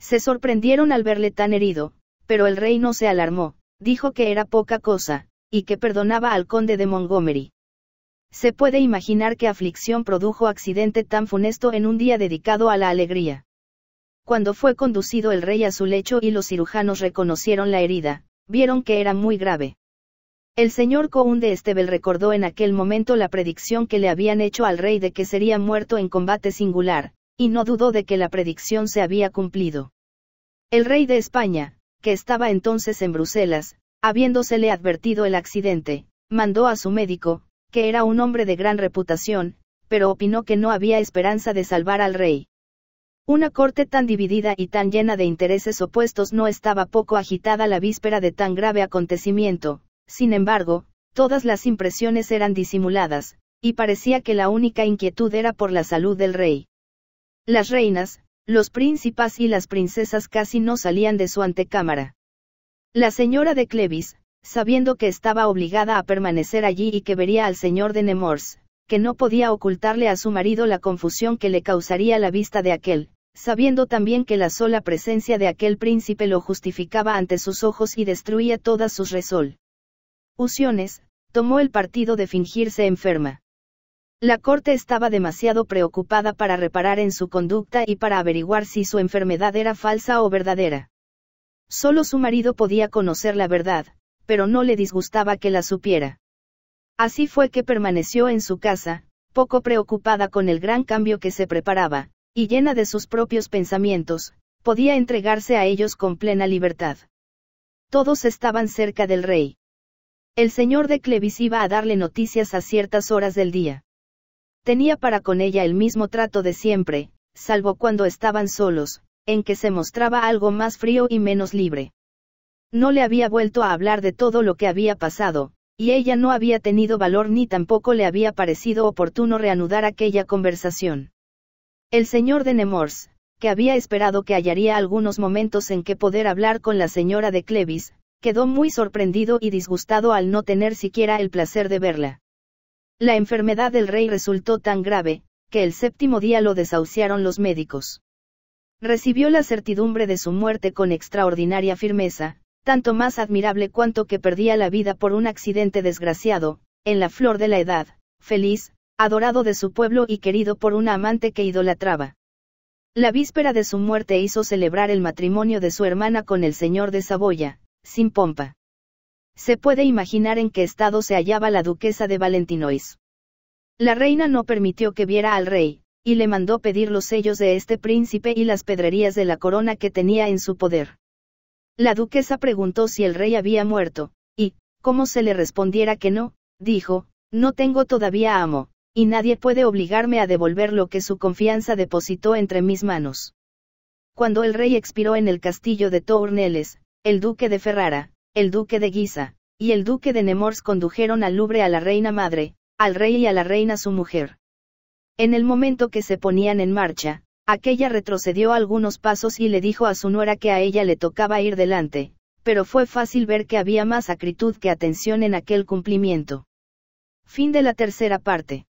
Se sorprendieron al verle tan herido, pero el rey no se alarmó, dijo que era poca cosa, y que perdonaba al conde de Montgomery. Se puede imaginar qué aflicción produjo accidente tan funesto en un día dedicado a la alegría. Cuando fue conducido el rey a su lecho y los cirujanos reconocieron la herida, vieron que era muy grave. El señor Cohn de Estebel recordó en aquel momento la predicción que le habían hecho al rey de que sería muerto en combate singular, y no dudó de que la predicción se había cumplido. El rey de España, que estaba entonces en Bruselas, habiéndosele advertido el accidente, mandó a su médico, que era un hombre de gran reputación, pero opinó que no había esperanza de salvar al rey. Una corte tan dividida y tan llena de intereses opuestos no estaba poco agitada la víspera de tan grave acontecimiento, sin embargo, todas las impresiones eran disimuladas, y parecía que la única inquietud era por la salud del rey. Las reinas, los príncipes y las princesas casi no salían de su antecámara. La señora de Clevis, sabiendo que estaba obligada a permanecer allí y que vería al señor de Nemours, que no podía ocultarle a su marido la confusión que le causaría la vista de aquel, sabiendo también que la sola presencia de aquel príncipe lo justificaba ante sus ojos y destruía todas sus resoluciones, tomó el partido de fingirse enferma. La corte estaba demasiado preocupada para reparar en su conducta y para averiguar si su enfermedad era falsa o verdadera. Solo su marido podía conocer la verdad, pero no le disgustaba que la supiera. Así fue que permaneció en su casa, poco preocupada con el gran cambio que se preparaba, y llena de sus propios pensamientos, podía entregarse a ellos con plena libertad. Todos estaban cerca del rey. El señor de Clevis iba a darle noticias a ciertas horas del día. Tenía para con ella el mismo trato de siempre, salvo cuando estaban solos, en que se mostraba algo más frío y menos libre. No le había vuelto a hablar de todo lo que había pasado, y ella no había tenido valor ni tampoco le había parecido oportuno reanudar aquella conversación. El señor de Nemours, que había esperado que hallaría algunos momentos en que poder hablar con la señora de Clevis, quedó muy sorprendido y disgustado al no tener siquiera el placer de verla. La enfermedad del rey resultó tan grave, que el séptimo día lo desahuciaron los médicos. Recibió la certidumbre de su muerte con extraordinaria firmeza, tanto más admirable cuanto que perdía la vida por un accidente desgraciado, en la flor de la edad, feliz, adorado de su pueblo y querido por una amante que idolatraba. La víspera de su muerte hizo celebrar el matrimonio de su hermana con el señor de Saboya, sin pompa se puede imaginar en qué estado se hallaba la duquesa de Valentinois. La reina no permitió que viera al rey, y le mandó pedir los sellos de este príncipe y las pedrerías de la corona que tenía en su poder. La duquesa preguntó si el rey había muerto, y, como se le respondiera que no, dijo, no tengo todavía amo, y nadie puede obligarme a devolver lo que su confianza depositó entre mis manos. Cuando el rey expiró en el castillo de Tourneles, el duque de Ferrara, el duque de Guisa, y el duque de Nemours condujeron al Louvre a la reina madre, al rey y a la reina su mujer. En el momento que se ponían en marcha, aquella retrocedió algunos pasos y le dijo a su nuera que a ella le tocaba ir delante, pero fue fácil ver que había más acritud que atención en aquel cumplimiento. Fin de la tercera parte.